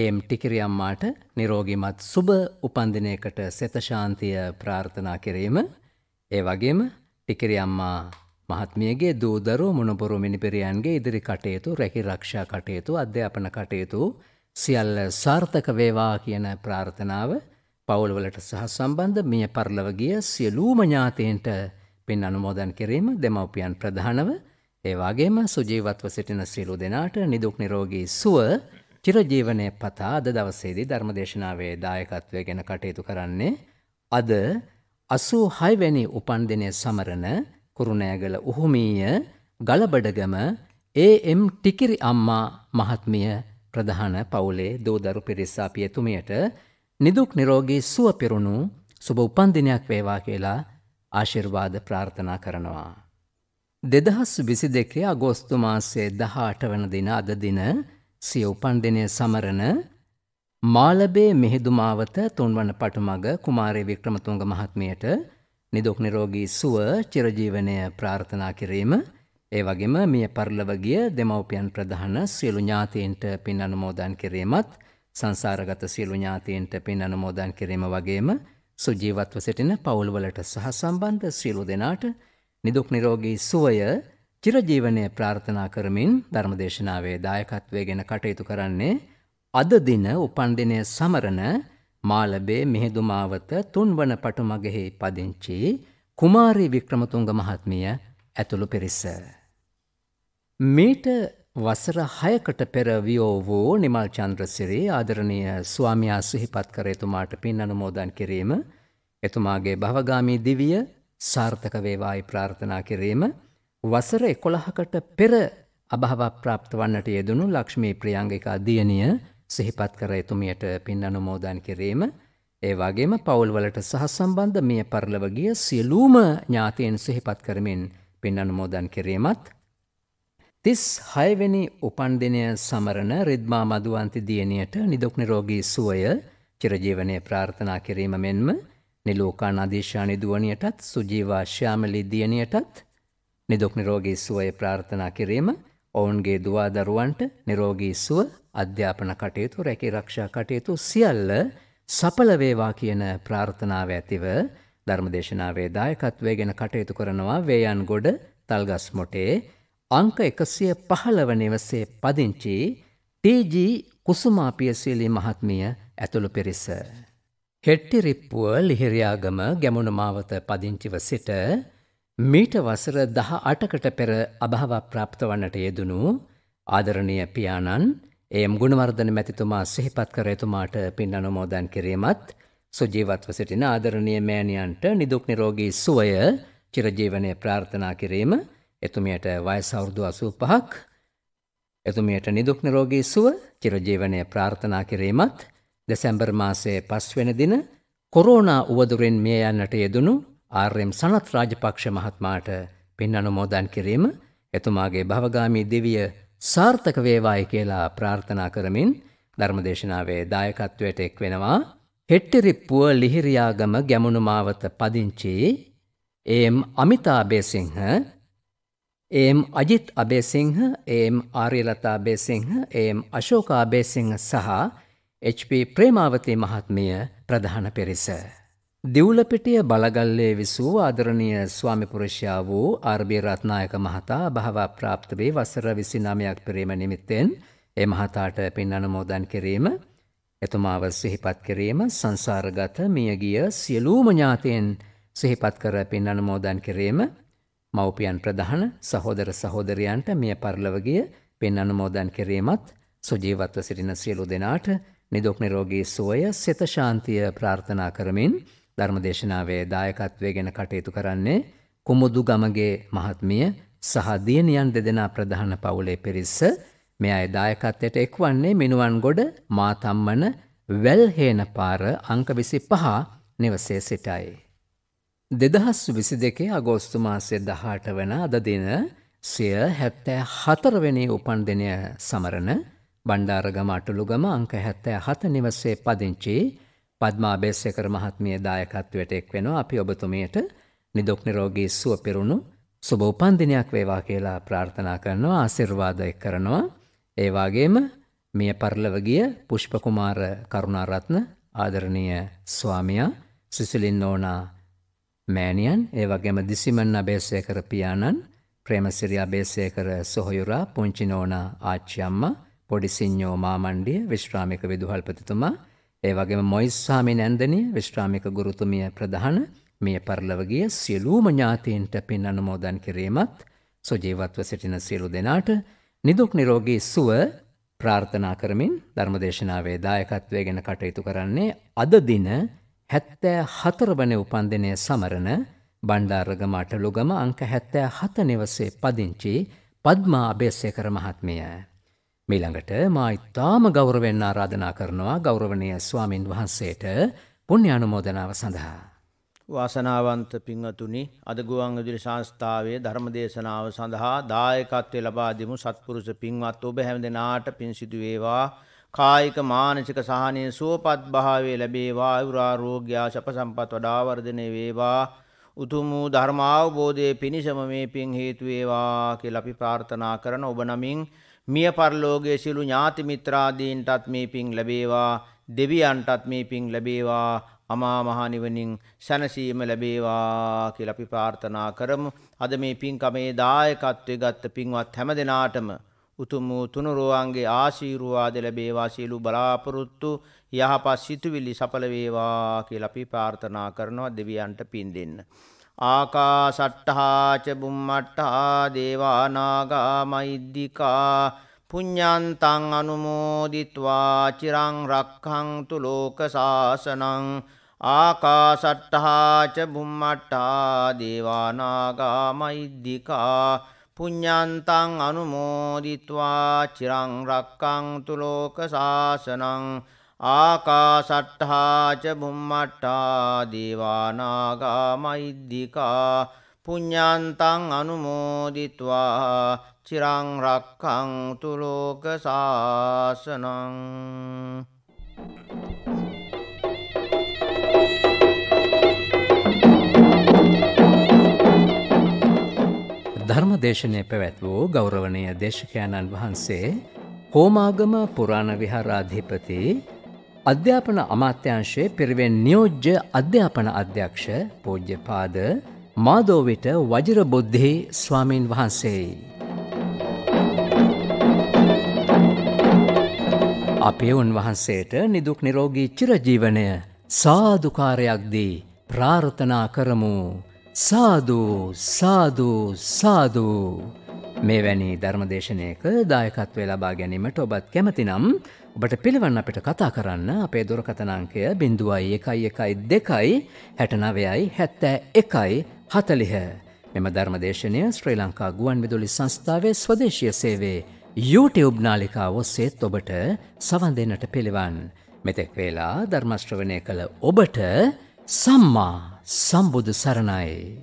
ඒම් ටිකිරියම්මාට නිරෝගිමත් සුබ උපන්දිනයකට සෙතශාන්තිය ප්‍රාර්ථනා කිරීම ඒ වගේම ටිකිරියම්මා මහත්මියගේ දූදරු මුණපුරු මිනිපිරියන්ගේ ඉදිරි කටයුතු රැකි රක්ෂා කටයුතු අධ්‍යාපන කටයුතු සියල්ල සාර්ථක වේවා කියන ප්‍රාර්ථනාව පවුල්වලට සහ සම්බන්ධ මිය පරලවගිය සියලූම ඥාතයන්ට පින් අනුමෝදන් කිරීම දෙමව්පියන් ප්‍රධානව ඒ වගේම සුජීවත්ව සිටින සියලු දෙනාට නිදුක් නිරෝගී සුව චිරජීවනයේ පතා අද දවසේදී ධර්මදේශනාවේ දායකත්වය ගැන කටයුතු කරන්නේ අද 86 වැනි උපන්දිනයේ සමරන කුරුණෑගල උහුමීය ගලබඩගම ඒ.එම්. ටිකිරි අම්මා මහත්මිය ප්‍රධාන පවුලේ දෝදරු පිරිස අපි එතුමියට නිදුක් නිරෝගී සුව පිරුණු සුබ උපන්දිනයක් වේවා කියලා ආශිර්වාද ප්‍රාර්ථනා කරනවා. දෙදහස් විසි දෙකේ අගෝස්තු මාසයේ දහාට වන දින අද දින සිය උපන්දිනය සමරන මාලබේ මෙහිදුමාවත තුන්වන පටුමග කුමාරය වික්‍රමතුන්ග මහත්මයට නිදුක් නිරෝගී සුව චිරජීවනය ප්‍රාර්ථනා කිරීම ඒ වගේම මිය පරලවගිය දෙමව්පියන් ප්‍රධාන සියලු ඥාතීන්ට පින් අනුමෝදන් කිරීමත් සංසාරගත සියලු ඥාතීන්ට පින් අනුමෝදන් කිරීම වගේම සුජීවත්ව සිටින පවුල්වලට සහ සම්බන්ධ සියලු දෙනාට නිදුක් නිරෝගී සුවය චිරජීවනය ප්‍රාර්ථනා කරමින් ධර්මදේශනාවේ දායකත්වයගෙන කටයුතු කරන්නේ අද දින උපන්දිනය සමරන මාලබේ මෙහෙදුමාවත තුන්වන පටුමගෙහි පදිංචි කුමාරී වික්‍රමතුංග මහත්මිය ඇතුළු පිරිස. මීට වසර හයකට පෙර වියෝ වූ නිමල් චන්ද්‍රසිරි ආදරණීය ස්වාමියා සිහිපත් කර එතුමාට පින් අනුමෝදන් කිරීම එතුමාගේ භවගාමී දිවිය සාර්ථක වේවායි ප්‍රාර්ථනා කිරීම වසර 11කට පෙර අභාවප්‍රාප්ත වන්නට යෙදුණු ලක්ෂ්මී ප්‍රියංගිකා දියණිය සිහිපත් කර එතුමියට පින් අනුමෝදන් කිරීම ඒ වගේම පවුල්වලට සහසම්බන්ධ මිය පරලව ගිය සියලුම ඥාතීන් සිහිපත් කරමින් පින් අනුමෝදන් කිරීමත් තිස් හයවෙනි උපන්දිනය සමරණ රිද්මා මදුවන්ති දියණියට නිදුක් නිරෝගී සුවය චිරජීවනය ප්‍රාර්ථනා කිරීම මෙන්ම නිලෝකානාදේශානි දුවණියටත් සුජීවා ශ්‍යාමලී දියණියටත් නිදුක් නිරෝගී සුවය ප්‍රාර්ථනා කිරීම ඔවුන්ගේ දුවා දරුවන්ට නිරෝගී සුව අධ්‍යාපන කටයුතු රැකී රක්ෂා කටයුතු සියල්ල සඵල වේවා කියන ප්‍රාර්ථනාව ඇතිව ධර්මදේශනාවේ දායකත්වය ගැන කටයුතු කරනවා වේයන්ගොඩ තල්ගස් මොටේ අංක එකසිය පහළවනිවසේ පදිංචි TG කුසුමාපියසිලි මහත්මිය ඇතුළු පිරිස. හෙට්ටිරිප්පුුව ලිහිරයාගම ගැමුණු මාවත පදිංචිව සිට මීට වසර දහ අටකට පෙර අභාව ප්‍රාප්ත වන්නට යෙදනු ආදරණය පියාණන් ඒම් ගුණවර්ධන මැතිතුමා සිහිපත් කරයතුමාට පින් අනුමෝදන් කිරීමත් සුජීවත්ව සිටින ආදරණය මෑණියන්ට නිදුක් නිරෝගී සුවය චිරජීවනය ප්‍රාර්ථනා කිරීම එතුමියට වයසවුරුදු අසූ පහක් එතුමියට නිදුක් නිරෝගී සුව චිරජීවනය ප්‍රාර්ථනා කිරීමත් දෙසැම්බර් මාසයේ පස්වෙන දින කොරෝනා උවදුරෙන් මිය යන්නට යෙදුණු ආර්යම් සනත් රාජපක්ෂ මහත්මාට පින් අනුමෝදන් කිරීම එතුමාගේ භවගාමී දිවිය සාර්ථක වේවායි කියලා ප්‍රාර්ථනා කරමින් ධර්මදේශනාවේ දායකත්වයට එක් වෙනවා හෙට්ටිරිප්පුව ලිහිරියාගම ගැමුණු මාවත පදිංචි එම් අමිතා බේසිංහ එම් අජිත් අබේසිංහ එම් ආරියලතා බේසිංහ එම් අශෝකා බේසිංහ සහ HP ප්‍රේමාවතී මහත්මිය ප්‍රධාන පිරිස. දිවුලපිටිය බලගල්ලේ විසූ ආදරණය ස්වාමිපුරුෂයා වූ අර්බි රත්නායක මහතා භාව ප්‍රාප්ත වේ වසර විසිනාමයක් පිරීම නිමිත්තෙන් එ මහතාට පින් අනුමෝදන් කිරීම එතුමාව සිහිපත් කිරීම සංසාරගත මියගිය සියලූම ඥාතයෙන් සිහිපත් කර පින් අනුමෝදන් කිරීම මව්පියන් ප්‍රධාන සහෝදර සහෝදරයන්ට මිය පරලවගිය පෙන් අනුමෝදන් කිරීමත් සුජීවත්ව සිටින සියලු දෙනාට නිදුක් නිරෝගී සුවය සිත ශාන්තිය ප්‍රාර්ථනා කරමින් ධර්මදේශනාවේ දායකත්වය ගැන කටයුතු කරන්නේ කුමුදු ගමගේ මහත්මිය සහ දියණියන් දෙදෙනා ප්‍රධාන පවුලේ පිරිස මේ අය දායකත්වයට එක්වන්නේ මිනුවන්ගොඩ මාතම්මන වැල්හේන පාර අංක 25 නිවසේ සිටයි දෙදහස් විසි දෙකේ අගෝස්තු මාසය දහට වන අද දින සය හැත්තෑ හතරවෙනි උපන් දෙනය සමරණ බණ්ඩාරගම අටළුගම අංක හැත්තෑ හත නිවසේ පදිංචි පද්මා බේසකර මහත්මිය දායකත්වයට එක් වෙන අපි ඔබතුමයට නිදොක්නිරෝගී සුව පිරුණු සුබ උපන්දිනයක් වේවා කියලා ප්‍රාර්ථනා කරනවා ආසිර්වාදය කරනවා ඒවාගේම මිය පරලවගිය පුෂ්පකුමාර කරුණාරත්න ආදරණය ස්වාමයා සිසිලින් ඕෝනා මෑණියන් ඒ වගේම දිසිමන්න අභේසය කර පියාණන් ප්‍රේමසිරි අභේසය කර සොහොයුරා පුංචි නෝනා ආච්චි අම්මා පොඩි සිඤ්ඤෝ මාමණ්ඩිය විශ්‍රාමික විදුහල්පතිතුමා ඒ වගේම මොයිස් ස්වාමීන් ඇන්දනිය විශ්‍රාමික ගුරුතුමිය ප්‍රධාන මිය පරලව ගිය සියලුම ඥාතීන්ට පින් අනුමෝදන් කිරීමත් සුජීවත්ව සිටින සියලු දෙනාට නිදුක් නිරෝගී සුව ප්‍රාර්ථනා කරමින් ධර්මදේශනාවේ දායකත්වයෙන් කටයුතු කරන්නේ අද දින හැත්තෑ හතරවන උපන්දිනය සමරන බණ්ඩාරගමට ලොගම අංක හැත්තෑ හත නිවසේ පදිංචි පද්මා අභේසයකර මහත්මය. මිළඟට මයි තාම ගෞරවෙන්න ආරාධනා කරනවා ගෞරවනය ස්වාමින් වහන්සේට පුුණ්‍යානුමෝදනාව සඳහා. වාසනාවන්ත පිංහතුනි අදගුවන්ගදිරි සංස්ථාවේ ධර්මදේශනාව සඳහා දායකත්වය ලබාදිමු සත්පුරුෂ පින්වත් ඔබ හැම දෙනාට පින් සිදුවේවා. කායික මානසික සහනය සුවපත් භාවේ ලැබේවා අවුරාරෝග්‍යා ශප සම්පත් වඩාවර්ධනය වේවා උතුමූ ධර්මාවබෝධය පිණිසම මේ පින් හේතුවේවා කිය ලපි ප්‍රාර්ථනා කරන ඔබ නමින් මිය පරලෝගේ සිලු ඥාතිමිත්‍රාදීන්ටත් මේ පින් ලැබේවා දෙවියන්ටත් මේ පින් ලැබේවා අමා මහනිවනින් සැනසීම ලැබේවා කියලා අපි ප්‍රාර්ථනා කරමු. අද මේ පින්කමේ දායකත්වයේ ගත්ත පින්වත් හැම දෙනාටම උතුම් වූ තුනුරුවන්ගේ ආශීර්වාද ලැබේවා සියලු බලාපොරොත්තු යහපත් සිතුවිලි සඵල වේවා කියලා අපි ප්‍රාර්ථනා කරනවා දෙවියන්ට පින් දෙන්න. ආකාසට්ඨාච බුම්මට්ඨා දේවානාගා මෛද්దికා පුඤ්ඤන්තං අනුමෝදිත්වා චිරං රක්ඛන්තු ලෝක සාසනං ආකාසට්ඨාච බුම්මට්ඨා දේවානාගා මෛද්దికා පුඤ්ඤන්තං අනුමෝදිත්වා චිරං රක්කන්තු ලෝක සාසනං ආකාසට්ඨා ච බුම්මට්ඨා දීවානාගා මෛද්దికා පුඤ්ඤන්තං අනුමෝදිත්වා චිරං රක්කන්තු ලෝක සාසනං Thank you. ධර්ම දේශනය පැවැත් වූ ගෞරවනය දේශකයාණන් වහන්සේ හෝමාගම පුරාණ විහාරාධිපති අධ්‍යාපන අමාත්‍යංශයේ පිරිවෙන් නියෝජ්‍ය අධ්‍යාපන අධ්‍යක්ෂ පූජ්‍යපාද මාදෝවිට වජිරබුද්ධි ස්වාමීන් වහන්සේයි. අපේ උන්වහන්සේට නිදුක් නිරෝගී චිරජීවනය සාධකාරයක් දී ප්‍රාර්ථනා කරමු. සාධූ සාධූ සාධූ මෙවැනි ධර්මදේශනයක දායකත්වය ලබා ගැනීමට ඔබත් කැමතිනම් ඔබට පිළිවන්න අපිට කතා කරන්න අපේ දුරකතනංකය බිඳුවයි එකයි එකයි දෙකයි හැටනවයයි හැත්තෑ එකයි හතලිහ මෙම ධර්මදේශනය ශ්‍රී ලංකා ගුවන් විදුලි සංස්ථාවේ ස්වදේශය සේවේ YouTube නාලිකා ඔස්සේත් ඔබට සවන් දෙන්නට පිළිවන් මෙතෙක් වෙලා ධර්මශ්‍රවනය කළ ඔබට සම්මා සම්බුදු සරණයි.